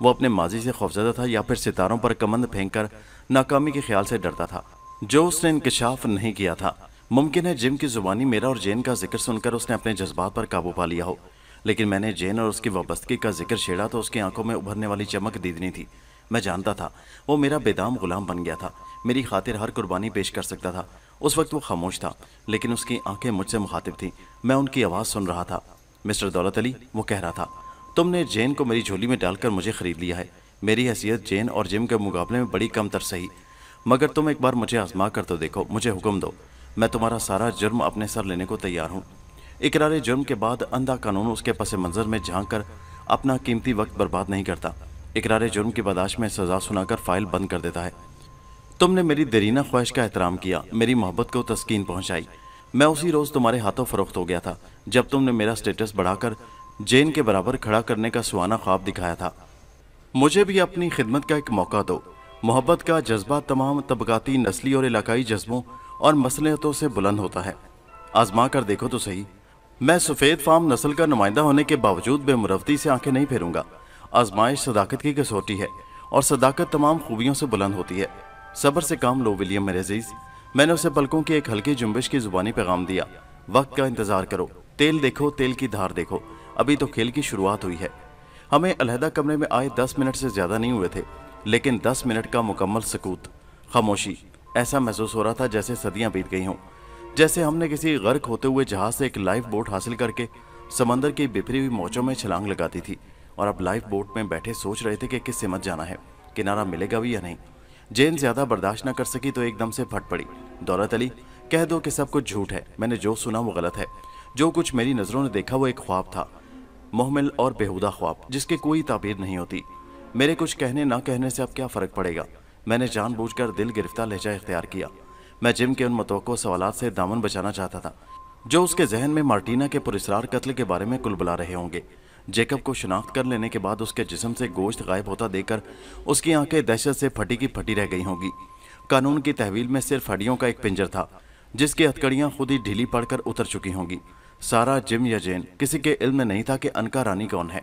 [SPEAKER 1] वो अपने माजी से खौफजदा था या फिर सितारों पर कमंद फेंक कर नाकामी के ख्याल से डरता था जो उसने इंकशाफ नहीं किया था मुमकिन है जिम की जुबानी मेरा और जैन का जिक्र सुनकर उसने अपने जज्बात पर काबू पा लिया हो लेकिन मैंने जैन और उसकी वाबस्तगी का जिक्र छेड़ा तो उसकी आंखों में उभरने वाली चमक दीदनी थी मैं जानता था वो मेरा बेदाम गुलाम बन गया था मेरी खातिर हर कुर्बानी पेश कर सकता था उस वक्त वो खामोश था लेकिन उसकी आंखें मुझसे मुखातिब थीं मैं उनकी आवाज़ सुन रहा था मिस्टर दौलत अली वो कह रहा था तुमने जैन को मेरी झोली में डालकर मुझे ख़रीद लिया है मेरी हैसियत जैन और जिम के मुकाबले में बड़ी कम तर सही मगर तुम एक बार मुझे आजमा कर तो देखो मुझे हुक्म दो मैं तुम्हारा सारा जुर्म अपने सर लेने को तैयार हूँ इकरार जुर्म के बाद अंधा कानून उसके पस मंजर में झांक कर अपना कीमती वक्त बर्बाद नहीं करता इकरार जुर्म की बर्दाश्त में सजा सुनाकर फाइल बंद कर देता है तुमने मेरी दरीना ख्वाहिश का एहतराम किया मेरी मोहब्बत को तस्कीन पहुंचाई मैं उसी रोज़ तुम्हारे हाथों फरोख्त हो गया था जब तुमने मेरा स्टेटस बढ़ाकर जेन के बराबर खड़ा करने का सुहाना ख्वाब दिखाया था मुझे भी अपनी खिदमत का एक मौका दो मोहब्बत का जज्बा तमाम तबकाती नस्ली और इलाकाई जज्बों और मसलतों से बुलंद होता है आजमा कर देखो तो सही मैं सफ़ेद फार्म नस्ल का नुमाइंदा होने के बावजूद बेमरवती से आंखें नहीं फेरूंगा आजमाइश सदाकत की कसौटी है और सदाकत तमाम खूबियों से बुलंद होती है सब्र से काम लो विलियम मेरे अजीज मैंने उसे पलकों की एक हल्की जुम्बिश की जुबानी पैगाम दिया वक्त का इंतजार करो तेल देखो तेल की धार देखो अभी तो खेल की शुरुआत हुई है हमें अलहदा कमरे में आए दस मिनट से ज़्यादा नहीं हुए थे लेकिन दस मिनट का मुकम्मल सकूत खामोशी ऐसा महसूस हो रहा था जैसे सदियाँ बीत गई हों जैसे हमने किसी गर्क होते हुए जहाज से एक लाइफ बोट हासिल करके समंदर की बिफरी हुई मोचों में छलांग लगाती थी और अब लाइफ बोट में बैठे सोच रहे थे कि किससे मत जाना है किनारा मिलेगा भी या नहीं जेन ज्यादा बर्दाश्त न कर सकी तो एकदम से फट पड़ी दौलत अली कह दो कि सब कुछ झूठ है मैंने जो सुना वो गलत है जो कुछ मेरी नज़रों ने देखा वो एक ख्वाब था मोहमिल और बेहुदा ख्वाब जिसके कोई ताबीर नहीं होती मेरे कुछ कहने ना कहने से अब क्या फ़र्क पड़ेगा मैंने जानबूझकर दिल गिरफ्तार लहजा इख्तियार किया मैं जिम के उन मतवक़ सवाल से दामन बचाना चाहता था जो उसके जहन में मार्टिना के पुरस्ार कत्ल के बारे में कुल बुला रहे होंगे जेकब को शनाख्त कर लेने के बाद उसके जिसम से गोश्त गायब होता देखकर उसकी आंखें दहशत से फटी की फटी रह गई होंगी कानून की तहवील में सिर्फ हड्डियों का एक पिंजर था जिसकी हथकड़ियाँ खुद ही ढीली पड़कर उतर चुकी होंगी सारा जिम या जैन किसी के इल्म में नहीं था कि अनका रानी कौन है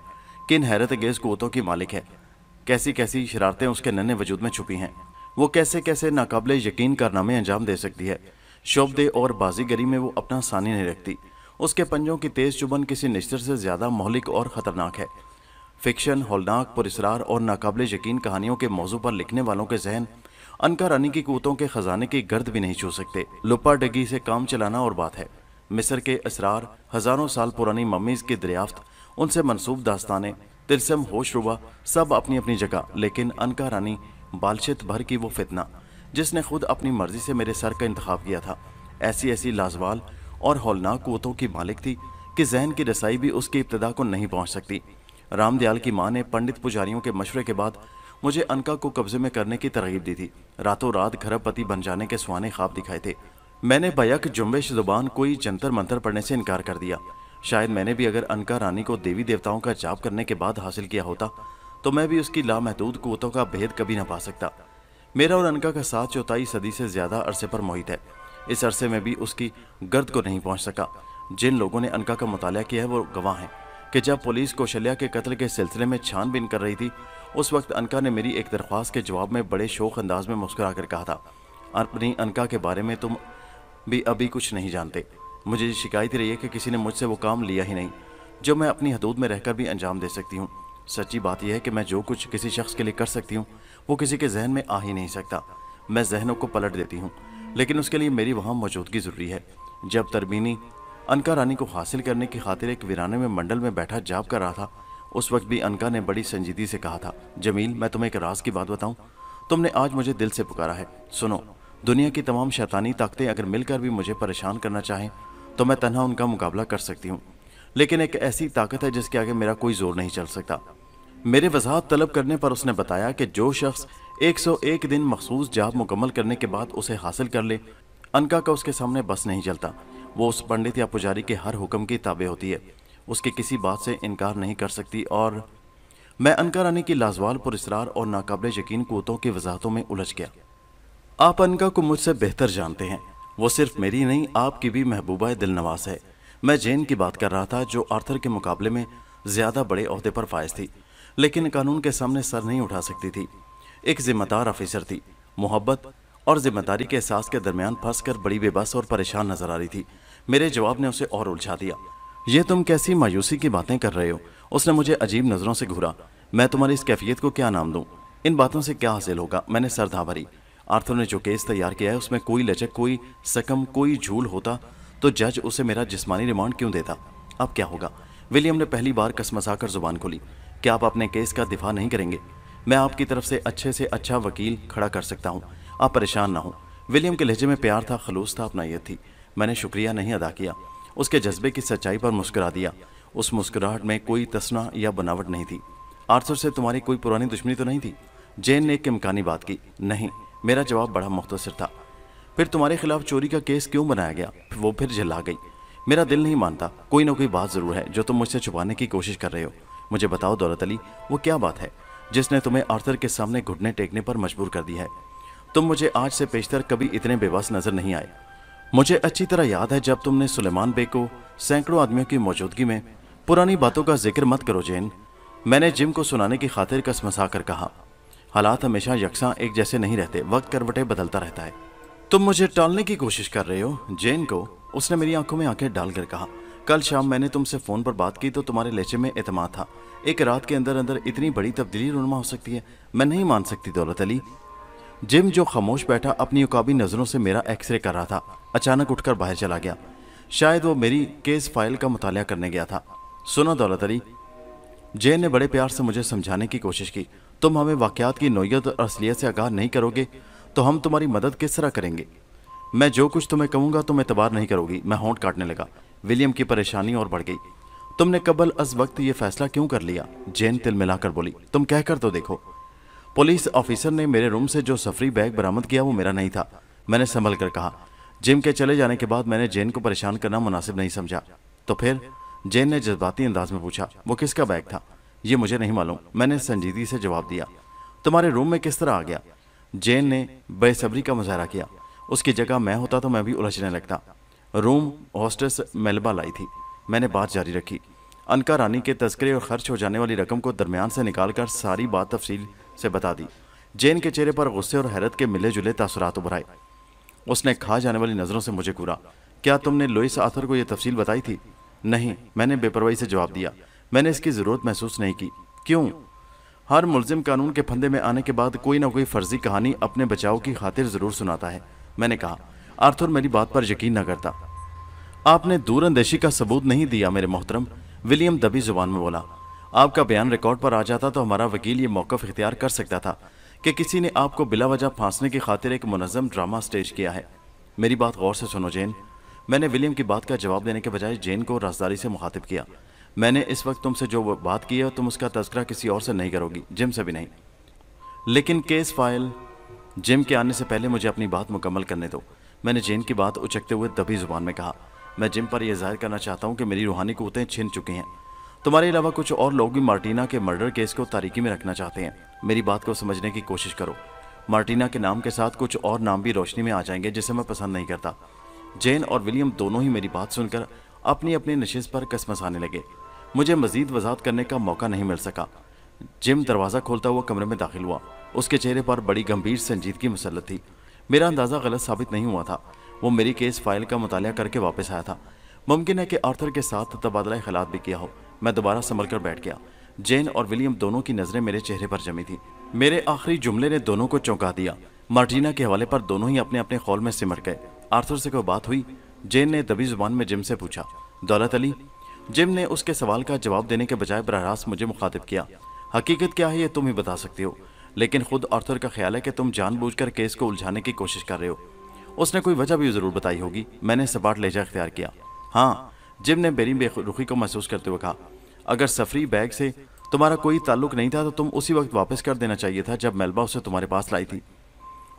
[SPEAKER 1] किन हैरत गेज कोतों की मालिक है कैसी कैसी शरारतें उसके नन्हे वजूद में छुपी हैं वो कैसे कैसे नाकबले यकीन कारनामे अंजाम दे सकती है शोबदे और बाजीगरी में वो अपना सानी नहीं रखती उसके पंजों की तेज चुबन किसी निश्चर से ज़्यादा मौलिक और ख़तरनाक है फिक्शन होलनाक पुरस्रार और नाकबले यकीन कहानियों के मौजू पर लिखने वालों के जहन अनका रानी की कूतों के ख़जाने की गर्द भी नहीं छू सकते लुपा डगी से काम चलाना और बात है मिस्र के असरार हज़ारों साल पुरानी मम्मीज़ की दरियाफ्त उनसे मनसूब दास्तानें तिलसम होशरुबा सब अपनी अपनी जगह लेकिन अनका रानी बालशत भर की वो फितना जिसने खुद अपनी मर्जी से मेरे सर का इंतखब किया था ऐसी ऐसी लाजवाल और हौलनाक कोतों की मालिक थी कि जहन की रसाई भी उसकी इब्तदा को नहीं पहुँच सकती रामदयाल की माँ ने पंडित पुजारियों के मशवरे के बाद मुझे अनका को कब्जे में करने की तरगीब दी थी रातों रात घरपति बन जाने के सुहाने ख्वाब दिखाए थे मैंने बयक जुम्बेश जुबान कोई जंतर मंतर पढ़ने से इनकार कर दिया शायद मैंने भी अगर अनका रानी को देवी देवताओं का जाप करने के बाद हासिल किया होता तो मैं भी उसकी लामहदूद कुतों का भेद कभी ना पा सकता मेरा और अनका का साथ चौथाई सदी से ज़्यादा अरसे पर मोहित है इस अरसे में भी उसकी गर्द को नहीं पहुंच सका जिन लोगों ने अनका का मुताया किया है वो गवाह हैं कि जब पुलिस कौशल्या के कत्ल के सिलसिले में छानबीन कर रही थी उस वक्त अनका ने मेरी एक दरख्वास्त के जवाब में बड़े शोक अंदाज में मुस्कुरा कर कहा था अपनी अनका के बारे में तुम भी अभी कुछ नहीं जानते मुझे शिकायत रही है कि किसी ने मुझसे वो काम लिया ही नहीं जो मैं अपनी हदूद में रहकर भी अंजाम दे सकती हूँ सच्ची बात यह है कि मैं जो कुछ किसी शख्स के लिए कर सकती हूँ वो किसी के जहन में आ ही नहीं सकता मैं जहनों को पलट देती हूँ लेकिन उसके लिए मेरी वहाँ मौजूदगी ज़रूरी है जब तरमीनी अनका रानी को हासिल करने की खातिर एक वीराने में मंडल में बैठा जाप कर रहा था उस वक्त भी अनका ने बड़ी संजीदगी से कहा था जमील मैं तुम्हें एक राज की बात बताऊं तुमने आज मुझे दिल से पुकारा है सुनो दुनिया की तमाम शैतानी ताकतें अगर मिलकर भी मुझे परेशान करना चाहें तो मैं तनहा उनका मुकाबला कर सकती हूँ लेकिन एक ऐसी ताकत है जिसके आगे मेरा कोई जोर नहीं चल सकता मेरे वजाहत तलब करने पर उसने बताया कि जो शख्स 101 दिन मखसूस जाब मुकम्मल करने के बाद उसे हासिल कर ले अनका का उसके सामने बस नहीं चलता वो उस पंडित या पुजारी के हर हुक्म की ताबे होती है उसकी किसी बात से इनकार नहीं कर सकती और मैं अनका रानी की लाजवाल पुरस्ार और नाकबिल यकीन कोतों की वजाहतों में उलझ गया आप अनका को मुझसे बेहतर जानते हैं वो सिर्फ मेरी नहीं आपकी भी महबूबा दिलनवास है मैं जैन की बात कर रहा था जो आर्थर के मुकाबले में ज़्यादा बड़े अहदे पर फायज थी लेकिन कानून के सामने सर नहीं उठा सकती थी एक जिम्मेदार ऑफिसर थी मोहब्बत और जिम्मेदारी के एहसास के दरमियान फंस कर बड़ी बेबस और परेशान नजर आ रही थी मेरे जवाब ने उसे और उलझा दिया ये तुम कैसी मायूसी की बातें कर रहे हो उसने मुझे अजीब नज़रों से घूरा मैं तुम्हारी इस कैफियत को क्या नाम दूं इन बातों से क्या हासिल होगा मैंने सरधा भरी आर्थर ने जो केस तैयार किया है उसमें कोई लचक कोई सकम कोई झूल होता तो जज उसे मेरा जिस्मानी रिमांड क्यों देता अब क्या होगा विलियम ने पहली बार कसमसा कर जुबान खोली क्या आप अपने केस का दिफा नहीं करेंगे मैं आपकी तरफ से अच्छे से अच्छा वकील खड़ा कर सकता हूँ आप परेशान ना हो विलियम के लहजे में प्यार था खलूस था अपनाइत थी मैंने शुक्रिया नहीं अदा किया उसके जज्बे की सच्चाई पर मुस्कुरा दिया उस मुस्कुराहट में कोई तस्ना या बनावट नहीं थी आर्थर से तुम्हारी कोई पुरानी दुश्मनी तो नहीं थी जेन ने एक इमकानी बात की नहीं मेरा जवाब बड़ा मुख्तसर था फिर तुम्हारे खिलाफ चोरी का केस क्यों बनाया गया वो फिर झल्ला गई मेरा दिल नहीं मानता कोई ना कोई बात ज़रूर है जो तुम मुझसे छुपाने की कोशिश कर रहे हो मुझे बताओ दौलत अली वो क्या बात है जिसने तुम्हें आर्थर के सामने घुटने टेकने पर मजबूर कर दिया है तुम मुझे आज से पेशतर कभी इतने बेबस नजर नहीं आए मुझे अच्छी तरह याद है जब तुमने सुलेमान बे को सैकड़ों आदमियों की मौजूदगी में पुरानी बातों का जिक्र मत करो जैन मैंने जिम को सुनाने की खातिर कस मसा कर कहा हालात हमेशा यकसा एक जैसे नहीं रहते वक्त करवटे बदलता रहता है तुम मुझे टालने की कोशिश कर रहे हो जैन को उसने मेरी आंखों में आंखें डालकर कहा कल शाम मैंने तुमसे फ़ोन पर बात की तो तुम्हारे लहजे में एतमा था एक रात के अंदर अंदर इतनी बड़ी तब्दीली रुनमा हो सकती है मैं नहीं मान सकती दौलत अली जिम जो खामोश बैठा अपनी उकाबी नज़रों से मेरा एक्सरे कर रहा था अचानक उठकर बाहर चला गया शायद वो मेरी केस फाइल का मुताया करने गया था सुना दौलत अली जे ने बड़े प्यार से मुझे समझाने की कोशिश की तुम हमें वाक़ात की नोयत और असलियत से आगाह नहीं करोगे तो हम तुम्हारी मदद किस तरह करेंगे मैं जो कुछ तुम्हें कहूँगा तुम एतबार नहीं करोगी मैं होंट काटने लगा विलियम की परेशानी और बढ़ गई तुमने कबल अस वक्त ये फैसला क्यों कर लिया जेन तिल मिलाकर बोली तुम कहकर तो देखो पुलिस ऑफिसर ने मेरे रूम से जो सफरी बैग बरामद किया वो मेरा नहीं था मैंने संभल कर कहा जिम के चले जाने के बाद मैंने जेन को परेशान करना मुनासिब नहीं समझा तो फिर जेन ने जज्बाती अंदाज में पूछा वो किसका बैग था ये मुझे नहीं मालूम मैंने संजीदगी से जवाब दिया तुम्हारे रूम में किस तरह आ गया जेन ने बेसब्री का मुजाहरा किया उसकी जगह मैं होता तो मैं भी उलझने लगता रूम हॉस्टेस मेलबा लाई थी मैंने बात जारी रखी अनका रानी के तस्करे और खर्च हो जाने वाली रकम को दरमियान से निकाल कर सारी बात तफसील से बता दी जैन के चेहरे पर गुस्से और हैरत के मिले जुले तसरात उभराए उसने खा जाने वाली नज़रों से मुझे घूरा क्या तुमने लोइस आथर को यह तफसील बताई थी नहीं मैंने बेपरवाही से जवाब दिया मैंने इसकी ज़रूरत महसूस नहीं की क्यों हर मुलजिम कानून के फंदे में आने के बाद कोई ना कोई फर्जी कहानी अपने बचाव की खातिर ज़रूर सुनाता है मैंने कहा आर्थर मेरी बात पर यकीन न करता आपने दूरंदेशी का सबूत नहीं दिया मेरे मोहतरम विलियम दबी जुबान में बोला आपका बयान रिकॉर्ड पर आ जाता तो हमारा वकील ये मौकफ इख्तियार कर सकता था कि किसी ने आपको बिला वजह फांसने की खातिर एक मुनजम ड्रामा स्टेज किया है मेरी बात गौर से सुनो जैन मैंने विलियम की बात का जवाब देने के बजाय जैन को राजदारी से मुखातिब किया मैंने इस वक्त तुमसे जो बात की है तुम उसका तस्करा किसी और से नहीं करोगी जिम से भी नहीं लेकिन केस फाइल जिम के आने से पहले मुझे अपनी बात मुकम्मल करने दो मैंने जेन की बात उचकते हुए दबी जुबान में कहा मैं जिम पर यह जाहिर करना चाहता हूँ कि मेरी रूहानी कोतें छिन चुकी हैं तुम्हारे अलावा कुछ और लोग भी मार्टिना के मर्डर केस को तारीकी में रखना चाहते हैं मेरी बात को समझने की कोशिश करो मार्टिना के नाम के साथ कुछ और नाम भी रोशनी में आ जाएंगे जिसे मैं पसंद नहीं करता जेन और विलियम दोनों ही मेरी बात सुनकर अपनी अपनी नशिश पर कसमसाने लगे मुझे मजीद वजात करने का मौका नहीं मिल सका जिम दरवाज़ा खोलता हुआ कमरे में दाखिल हुआ उसके चेहरे पर बड़ी गंभीर संजीदगी मुसलत थी मेरा अंदाज़ा गलत साबित नहीं हुआ था वो मेरी केस फाइल का मताल करके वापस आया था मुमकिन है कि आर्थर के साथ तबादला खिलात भी किया हो मैं दोबारा संभल कर बैठ गया जेन और विलियम दोनों की नज़रें मेरे चेहरे पर जमी थी मेरे आखिरी जुमले ने दोनों को चौंका दिया मार्टिना के हवाले पर दोनों ही अपने अपने खौल में सिमट गए आर्थर से कोई बात हुई जेन ने दबी जुबान में जिम से पूछा दौलत अली जिम ने उसके सवाल का जवाब देने के बजाय बरह मुझे मुखातिब किया हकीकत क्या है ये तुम ही बता सकते हो लेकिन खुद आर्थर का ख्याल है कि तुम जानबूझकर केस को उलझाने की कोशिश कर रहे हो उसने कोई वजह भी ज़रूर बताई होगी मैंने सपाट लेजा अख्तियार किया हाँ जिम ने बेरी बेरुखी को महसूस करते हुए कहा अगर सफरी बैग से तुम्हारा कोई ताल्लुक नहीं था तो तुम उसी वक्त वापस कर देना चाहिए था जब मेलबा उसे तुम्हारे पास लाई थी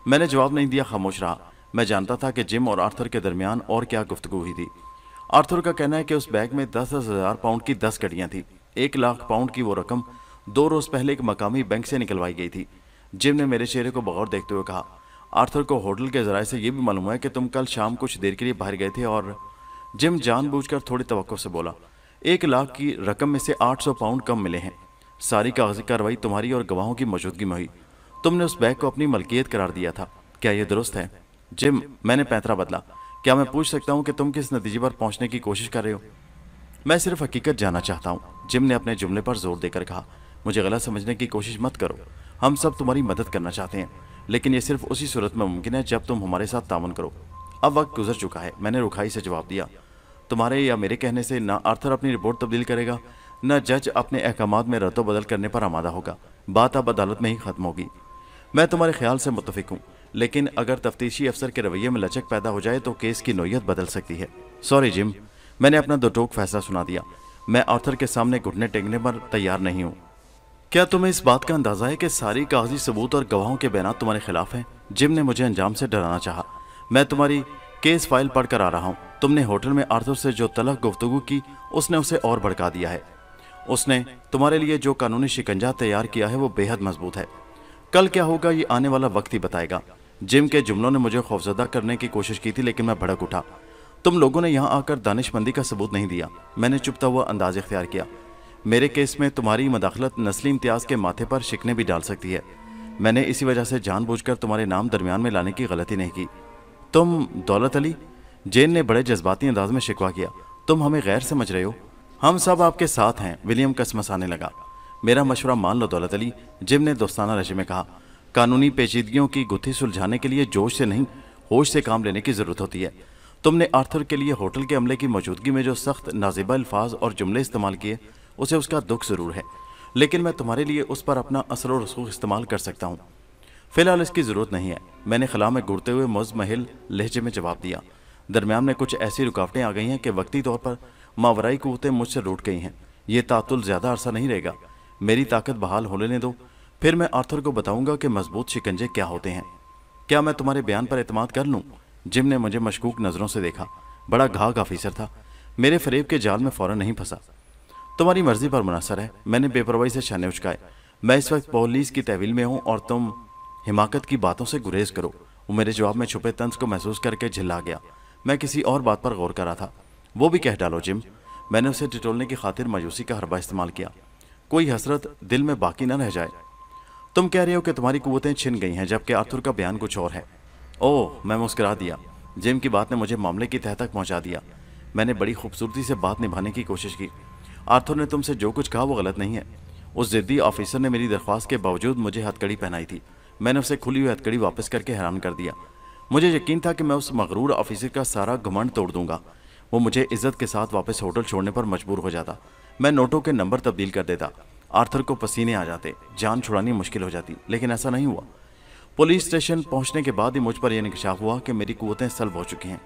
[SPEAKER 1] मैंने जवाब नहीं दिया खामोश रहा मैं जानता था कि जिम और आर्थर के दरमियान और क्या गुफ्तु हुई थी आर्थर का कहना है कि उस बैग में दस हज़ार पाउंड की दस कड़ियाँ थी एक लाख पाउंड की वो रकम दो रोज पहले एक मकामी बैंक से निकलवाई गई थी जिम ने मेरे चेहरे को बगौर देखते हुए कहा आर्थर को होटल के जराये से यह भी मालूम है कि तुम कल शाम कुछ देर के लिए बाहर गए थे और जिम जानबूझकर थोड़ी तवक्को से बोला एक लाख की रकम में से 800 पाउंड कम मिले हैं सारी कागजी कार्रवाई तुम्हारी और गवाहों की मौजूदगी में हुई तुमने उस बैग को अपनी मलकियत करार दिया था क्या यह दुरुस्त है जिम मैंने पैंतरा बदला क्या मैं पूछ सकता हूँ कि तुम किस नतीजे पर पहुंचने की कोशिश कर रहे हो मैं सिर्फ हकीकत जानना चाहता हूँ जिम ने अपने जुमले पर जोर देकर कहा मुझे गलत समझने की कोशिश मत करो हम सब तुम्हारी मदद करना चाहते हैं लेकिन ये सिर्फ उसी सूरत में मुमकिन है जब तुम हमारे साथ तावन करो अब वक्त गुजर चुका है मैंने रुखाई से जवाब दिया तुम्हारे या मेरे कहने से ना आर्थर अपनी रिपोर्ट तब्दील करेगा न जज अपने अहकाम में रद्द बदल करने पर आमादा होगा बात अब अदालत में ही ख़त्म होगी मैं तुम्हारे ख्याल से मुतफिक हूँ लेकिन अगर तफ्तीशी अफसर के रवैये में लचक पैदा हो जाए तो केस की नोयत बदल सकती है सॉरी जिम मैंने अपना दो टोक फैसला सुना दिया मैं आर्थर के सामने घुटने टेकने पर तैयार नहीं हूँ क्या तुम्हें इस बात का अंदाजा है कि सारी कागजी सबूत और गवाहों के बयान तुम्हारे खिलाफ हैं जिम ने मुझे अंजाम से डराना चाहा मैं तुम्हारी केस फाइल पढ़कर आ रहा हूँ तुमने होटल में आर्थर से जो तलख गुफ्तु की उसने उसे और भड़का दिया है उसने तुम्हारे लिए जो कानूनी शिकंजा तैयार किया है वो बेहद मजबूत है कल क्या होगा ये आने वाला वक्त ही बताएगा जिम के जुमलों ने मुझे खौफजदा करने की कोशिश की थी लेकिन मैं भड़क उठा तुम लोगों ने यहाँ आकर दानिशमंदी का सबूत नहीं दिया मैंने चुपता हुआ अंदाज इख्तियार किया मेरे केस में तुम्हारी मदाखलत नस्ली इम्तियाज़ के माथे पर शिकने भी डाल सकती है मैंने इसी वजह से जानबूझकर तुम्हारे नाम दरमियान में लाने की गलती नहीं की तुम दौलत अली जेन ने बड़े जज्बाती अंदाज में शिकवा किया तुम हमें गैर समझ रहे हो हम सब आपके साथ हैं विलियम कसमस आने लगा मेरा मशवरा मान लो दौलत अली जिम ने दोस्ताना रजे में कहा कानूनी पेचीदगियों की गुत्थी सुलझाने के लिए जोश से नहीं होश से काम लेने की ज़रूरत होती है तुमने आर्थर के लिए होटल के अमले की मौजूदगी में जो सख्त नाजिबा अल्फाज और जुमले इस्तेमाल किए उसे उसका दुख ज़रूर है लेकिन मैं तुम्हारे लिए उस पर अपना असर और रसूख इस्तेमाल कर सकता हूँ फिलहाल इसकी ज़रूरत नहीं है मैंने खला में घुड़ते हुए महल लहजे में जवाब दिया दरम्यान में कुछ ऐसी रुकावटें आ गई हैं कि वक्ती तौर पर मावराई कुतें मुझसे रूट गई हैं ये तातुल ज़्यादा अरसा नहीं रहेगा मेरी ताकत बहाल होने दो फिर मैं आर्थर को बताऊंगा कि मजबूत शिकंजे क्या होते हैं क्या मैं तुम्हारे बयान पर अतमाद कर लूँ जिम ने मुझे मशकूक नज़रों से देखा बड़ा घाघ ऑफिसर था मेरे फरेब के जाल में फ़ौरन नहीं फंसा तुम्हारी मर्जी पर मुनसर है मैंने बेपरवाही से छाने उछकाए मैं इस वक्त पोलिस की तहवील में हूँ और तुम हिमाकत की बातों से गुरेज करो वो मेरे जवाब में छुपे तंज को महसूस करके झिल्ला गया मैं किसी और बात पर गौर कर रहा था वो भी कह डालो जिम मैंने उसे टिटोलने की खातिर मायूसी का हरबा इस्तेमाल किया कोई हसरत दिल में बाकी न रह जाए तुम कह रहे हो कि तुम्हारी कुतें छिन गई हैं जबकि आर्थुर का बयान कुछ और है ओह मैं मुस्करा दिया जिम की बात ने मुझे मामले की तह तक पहुंचा दिया मैंने बड़ी खूबसूरती से बात निभाने की कोशिश की आर्थर ने तुमसे जो कुछ कहा वो गलत नहीं है उस जिद्दी ऑफिसर ने मेरी दरख्वास्त के बावजूद मुझे हथकड़ी पहनाई थी मैंने उसे खुली हुई हथकड़ी वापस करके हैरान कर दिया मुझे यकीन था कि मैं उस मगरूर ऑफिसर का सारा घमंड तोड़ दूंगा वो मुझे इज्जत के साथ वापस होटल छोड़ने पर मजबूर हो जाता मैं नोटों के नंबर तब्दील कर देता आर्थर को पसीने आ जाते जान छुड़ानी मुश्किल हो जाती लेकिन ऐसा नहीं हुआ पुलिस स्टेशन पहुंचने के बाद ही मुझ पर यह इंकशाफ हुआ कि मेरी कुतें सल्ब हो चुकी हैं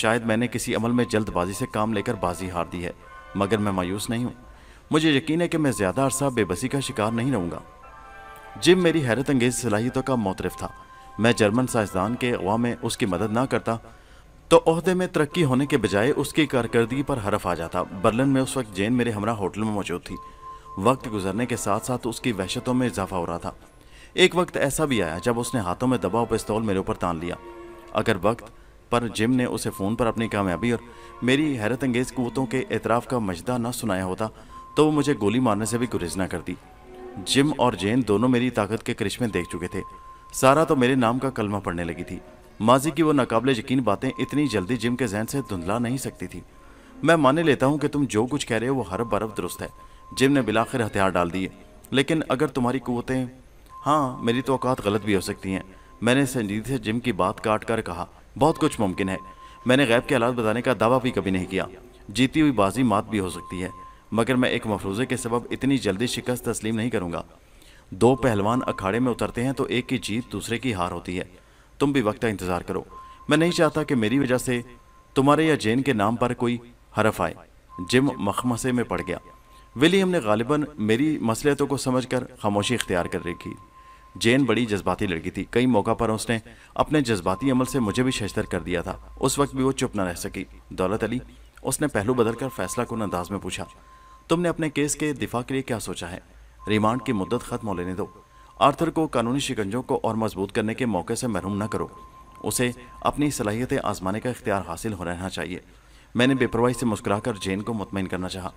[SPEAKER 1] शायद मैंने किसी अमल में जल्दबाजी से काम लेकर बाजी हार दी है मगर मैं मायूस नहीं हूँ मुझे यकीन है कि मैं ज़्यादा अरसा बेबसी का शिकार नहीं रहूंगा जिम मेरी हैरत अंगेज सलाहियतों का मोतरफ था मैं जर्मन साइंसदान के अवा में उसकी मदद ना करता तो अहदे में तरक्की होने के बजाय उसकी कारकर्दगी पर हरफ आ जाता बर्लिन में उस वक्त जेन मेरे हमरा होटल में मौजूद थी वक्त गुजरने के साथ साथ उसकी वहशतों में इजाफा हो रहा था एक वक्त ऐसा भी आया जब उसने हाथों में दबा पिस्तौल मेरे ऊपर तान लिया अगर वक्त पर जिम ने उसे फ़ोन पर अपनी कामयाबी और मेरी हैरत अंगेज़ कुतों के एतराफ़ का मजदा ना सुनाया होता तो वो मुझे गोली मारने से भी गुरेज ना करती जिम और जैन दोनों मेरी ताकत के करिश्मे देख चुके थे सारा तो मेरे नाम का कलमा पड़ने लगी थी माजी की वो नाकबले यकीन बातें इतनी जल्दी जिम के जहन से धुंधला नहीं सकती थी मैं माने लेता हूँ कि तुम जो कुछ कह रहे हो वो हरफ बरफ़ दुरुस्त है जिम ने बिलाखिर हथियार डाल दिए लेकिन अगर तुम्हारी कुतें हाँ मेरी तो गलत भी हो सकती हैं मैंने संजीद से जिम की बात काट कर कहा बहुत कुछ मुमकिन है मैंने गैब के हालात बताने का दावा भी कभी नहीं किया जीती हुई बाजी मात भी हो सकती है मगर मैं एक मफरूजे के सबब इतनी जल्दी शिकस्त तस्लीम नहीं करूँगा दो पहलवान अखाड़े में उतरते हैं तो एक की जीत दूसरे की हार होती है तुम भी वक्त का इंतज़ार करो मैं नहीं चाहता कि मेरी वजह से तुम्हारे या जैन के नाम पर कोई हरफ आए जिम मखमसे में पड़ गया विलियम ने गालिबा मेरी मसलियतों को समझ कर खामोशी इख्तियार कर रखी जैन बड़ी जज्बाती लड़की थी कई मौका पर उसने अपने जज्बाती अमल से मुझे भी शशतर कर दिया था उस वक्त भी वो चुप न रह सकी दौलत अली उसने पहलू बदलकर फैसला को अंदाज में पूछा तुमने अपने केस के दिफा के लिए क्या सोचा है रिमांड की मुद्दत खत्म हो लेने दो आर्थर को कानूनी शिकंजों को और मजबूत करने के मौके से महरूम न करो उसे अपनी सलाहियतें आजमाने का इख्तियार हासिल हो रहना चाहिए मैंने बेपरवाही से मुस्कुराकर जैन को मुतमिन करना चाहा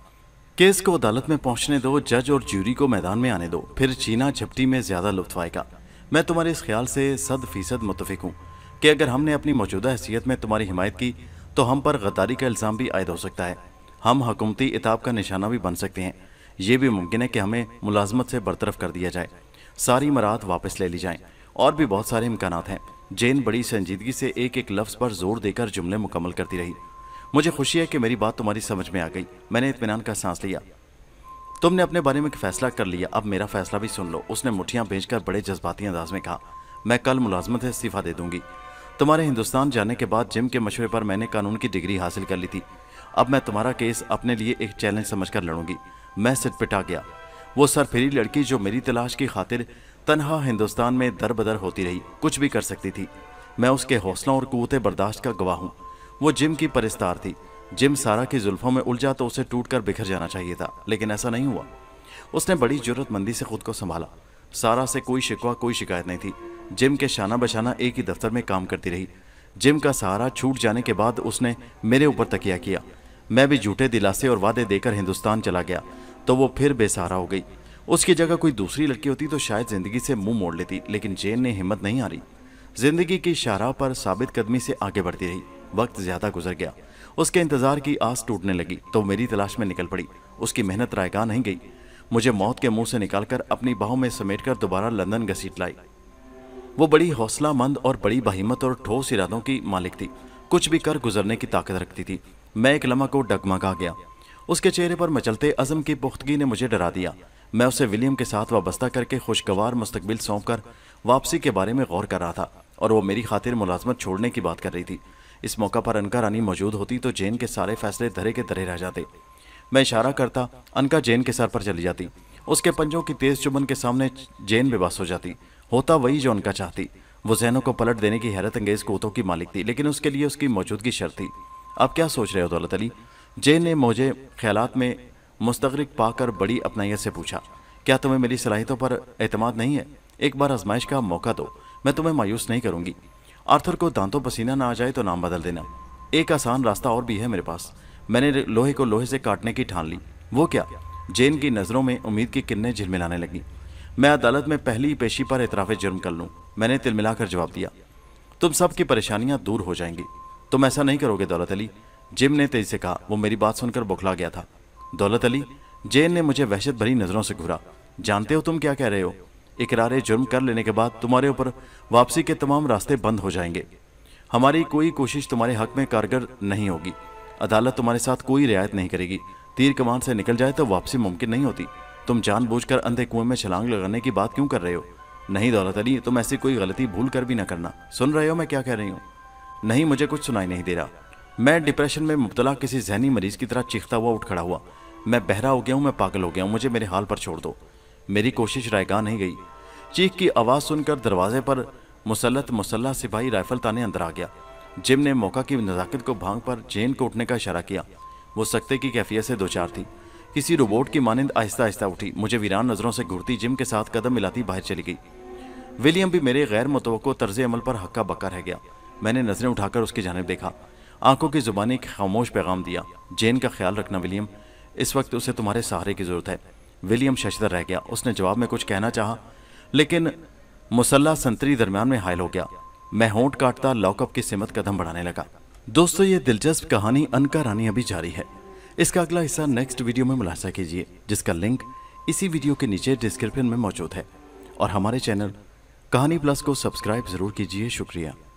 [SPEAKER 1] केस को अदालत में पहुंचने दो जज और ज्यूरी को मैदान में आने दो फिर चीना झपटी में ज्यादा लुत्फ आएगा मैं तुम्हारे इस ख्याल से सद फीसद मुतफिक हूँ कि अगर हमने अपनी मौजूदा हैसियत में तुम्हारी हिमायत की तो हम पर गद्दारी का इल्ज़ाम भी आयद हो सकता है हम हकूमती इताब का निशाना भी बन सकते हैं ये भी मुमकिन है कि हमें मुलाजमत से बरतरफ कर दिया जाए सारी मरात वापस ले ली जाएं और भी बहुत सारे इम्कान हैं जेन बड़ी संजीदगी से एक एक लफ्ज़ पर जोर देकर जुमले मुकम्मल करती रही मुझे खुशी है कि मेरी बात तुम्हारी समझ में आ गई मैंने इतमान का सांस लिया तुमने अपने बारे में फैसला कर लिया अब मेरा फैसला भी सुन लो उसने मुठियाँ भेजकर बड़े जज्बाती अंदाज में कहा मैं कल मुलाजमत है इस्तीफ़ा दे दूंगी तुम्हारे हिंदुस्तान जाने के बाद जिम के मशवरे पर मैंने कानून की डिग्री हासिल कर ली थी अब मैं तुम्हारा केस अपने लिए एक चैलेंज समझ कर लड़ूंगी मैं सिरपिटा गया वो सरफेरी लड़की जो मेरी तलाश की खातिर तनहा हिंदुस्तान में दर बदर होती रही कुछ भी कर सकती थी मैं उसके हौसलों और कूते बर्दाश्त का गवाह हूँ वो जिम की परिस्तार थी जिम सारा की जुल्फों में उलझा तो उसे टूटकर बिखर जाना चाहिए था लेकिन ऐसा नहीं हुआ उसने बड़ी जरूरतमंदी से खुद को संभाला सारा से कोई शिकवा कोई शिकायत नहीं थी जिम के शाना बशाना एक ही दफ्तर में काम करती रही जिम का सहारा छूट जाने के बाद उसने मेरे ऊपर तकिया किया मैं भी झूठे दिलासे और वादे देकर हिंदुस्तान चला गया तो वो फिर बेसहारा हो गई उसकी जगह कोई दूसरी लड़की होती तो शायद जिंदगी से मुंह मोड़ लेती लेकिन जेन ने हिम्मत नहीं हारी जिंदगी की शाहराह पर साबित कदमी से आगे बढ़ती रही वक्त ज्यादा गुजर गया उसके इंतजार की आस टूटने लगी तो मेरी तलाश में निकल पड़ी उसकी मेहनत रायगा नहीं गई मुझे मौत के मुंह से निकालकर अपनी बाहों में समेटकर दोबारा लंदन घसीट लाई वो बड़ी हौसला मंद और बड़ी बहिमत और ठोस इरादों की मालिक थी कुछ भी कर गुजरने की ताकत रखती थी मैं एक लम्हा को डगमगा गया उसके चेहरे पर मचलते अजम की पुख्तगी ने मुझे डरा दिया मैं उसे विलियम के साथ वाबस्ता करके खुशगवार मुस्तबिल सौंप कर वापसी के बारे में गौर कर रहा था और वो मेरी खातिर मुलाजमत छोड़ने की बात कर रही थी इस मौका पर अनका रानी मौजूद होती तो जैन के सारे फैसले धरे के धरे रह जाते मैं इशारा करता अनका जैन के सर पर चली जाती उसके पंजों की तेज चुबन के सामने जैन बेबस हो जाती होता वही जो अनका चाहती वो जहनों को पलट देने की हैरत अंगेज कोतों की मालिक थी लेकिन उसके लिए उसकी मौजूदगी शर्त थी आप क्या सोच रहे हो दौलत अली जैन ने मुझे ख्याल में मुस्तरक पाकर बड़ी अपनाइत से पूछा क्या तुम्हें मेरी सलाहितों पर अतमाद नहीं है एक बार आजमाइश का मौका दो मैं तुम्हें मायूस नहीं करूंगी आर्थर को दांतों पसीना ना आ जाए तो नाम बदल देना एक आसान रास्ता और भी है मेरे पास मैंने लोहे को लोहे से काटने की ठान ली वो क्या जेन की नज़रों में उम्मीद की किन्ने झिलमिलाने लगी मैं अदालत में पहली पेशी पर इतराफे जुर्म कर लूँ मैंने तिलमिलाकर जवाब दिया तुम सब की दूर हो जाएंगी तुम ऐसा नहीं करोगे दौलत अली जिम ने तेजी से कहा वो मेरी बात सुनकर बुखला गया था दौलत अली जेन ने मुझे वहशत भरी नज़रों से घूरा जानते हो तुम क्या कह रहे हो इकरारे जुर्म कर लेने के बाद तुम्हारे ऊपर वापसी के तमाम रास्ते बंद हो जाएंगे हमारी कोई कोशिश तुम्हारे हक में कारगर नहीं होगी अदालत तुम्हारे साथ कोई रियायत नहीं करेगी तीर कमान से निकल जाए तो वापसी मुमकिन नहीं होती तुम जानबूझकर अंधे कुएं में छलांग लगाने की बात क्यों कर रहे हो नहीं दौलत अली तुम ऐसी कोई गलती भूल कर भी ना करना सुन रहे हो मैं क्या कह रही हूँ नहीं मुझे कुछ सुनाई नहीं दे रहा मैं डिप्रेशन में मुबतला किसी जहनी मरीज की तरह चीखता हुआ उठ खड़ा हुआ मैं बहरा हो गया हूँ मैं पागल हो गया हूँ मुझे मेरे हाल पर छोड़ दो मेरी कोशिश रायगा नहीं गई चीख की आवाज़ सुनकर दरवाजे पर मुसलत मुसल्ला सिपाही राइफल ताने अंदर आ गया जिम ने मौका की नज़ाकत को भांग पर जेन को उठने का इशारा किया वो सख्ते की कैफियत से दो चार थी किसी रोबोट की मानंद आहिस्ता आहिस्ता उठी मुझे वीरान नज़रों से घूरती जिम के साथ कदम मिलाती बाहर चली गई विलियम भी मेरे गैर मुतव तर्ज अमल पर हक्का बक्का रह गया मैंने नज़रें उठाकर उसकी जानब देखा आंखों की जुबानी एक खामोश पैगाम दिया जेन का ख्याल रखना विलियम इस वक्त उसे तुम्हारे सहारे की ज़रूरत है विलियम शशधर रह गया उसने जवाब में कुछ कहना चाहा लेकिन मुसल्ला संतरी दरमियान में हायल हो गया मैं होंठ काटता लॉकअप की सिमत कदम बढ़ाने लगा दोस्तों ये दिलचस्प कहानी अनका रानी अभी जारी है इसका अगला हिस्सा नेक्स्ट वीडियो में मुलासा कीजिए जिसका लिंक इसी वीडियो के नीचे डिस्क्रिप्शन में मौजूद है और हमारे चैनल कहानी प्लस को सब्सक्राइब जरूर कीजिए शुक्रिया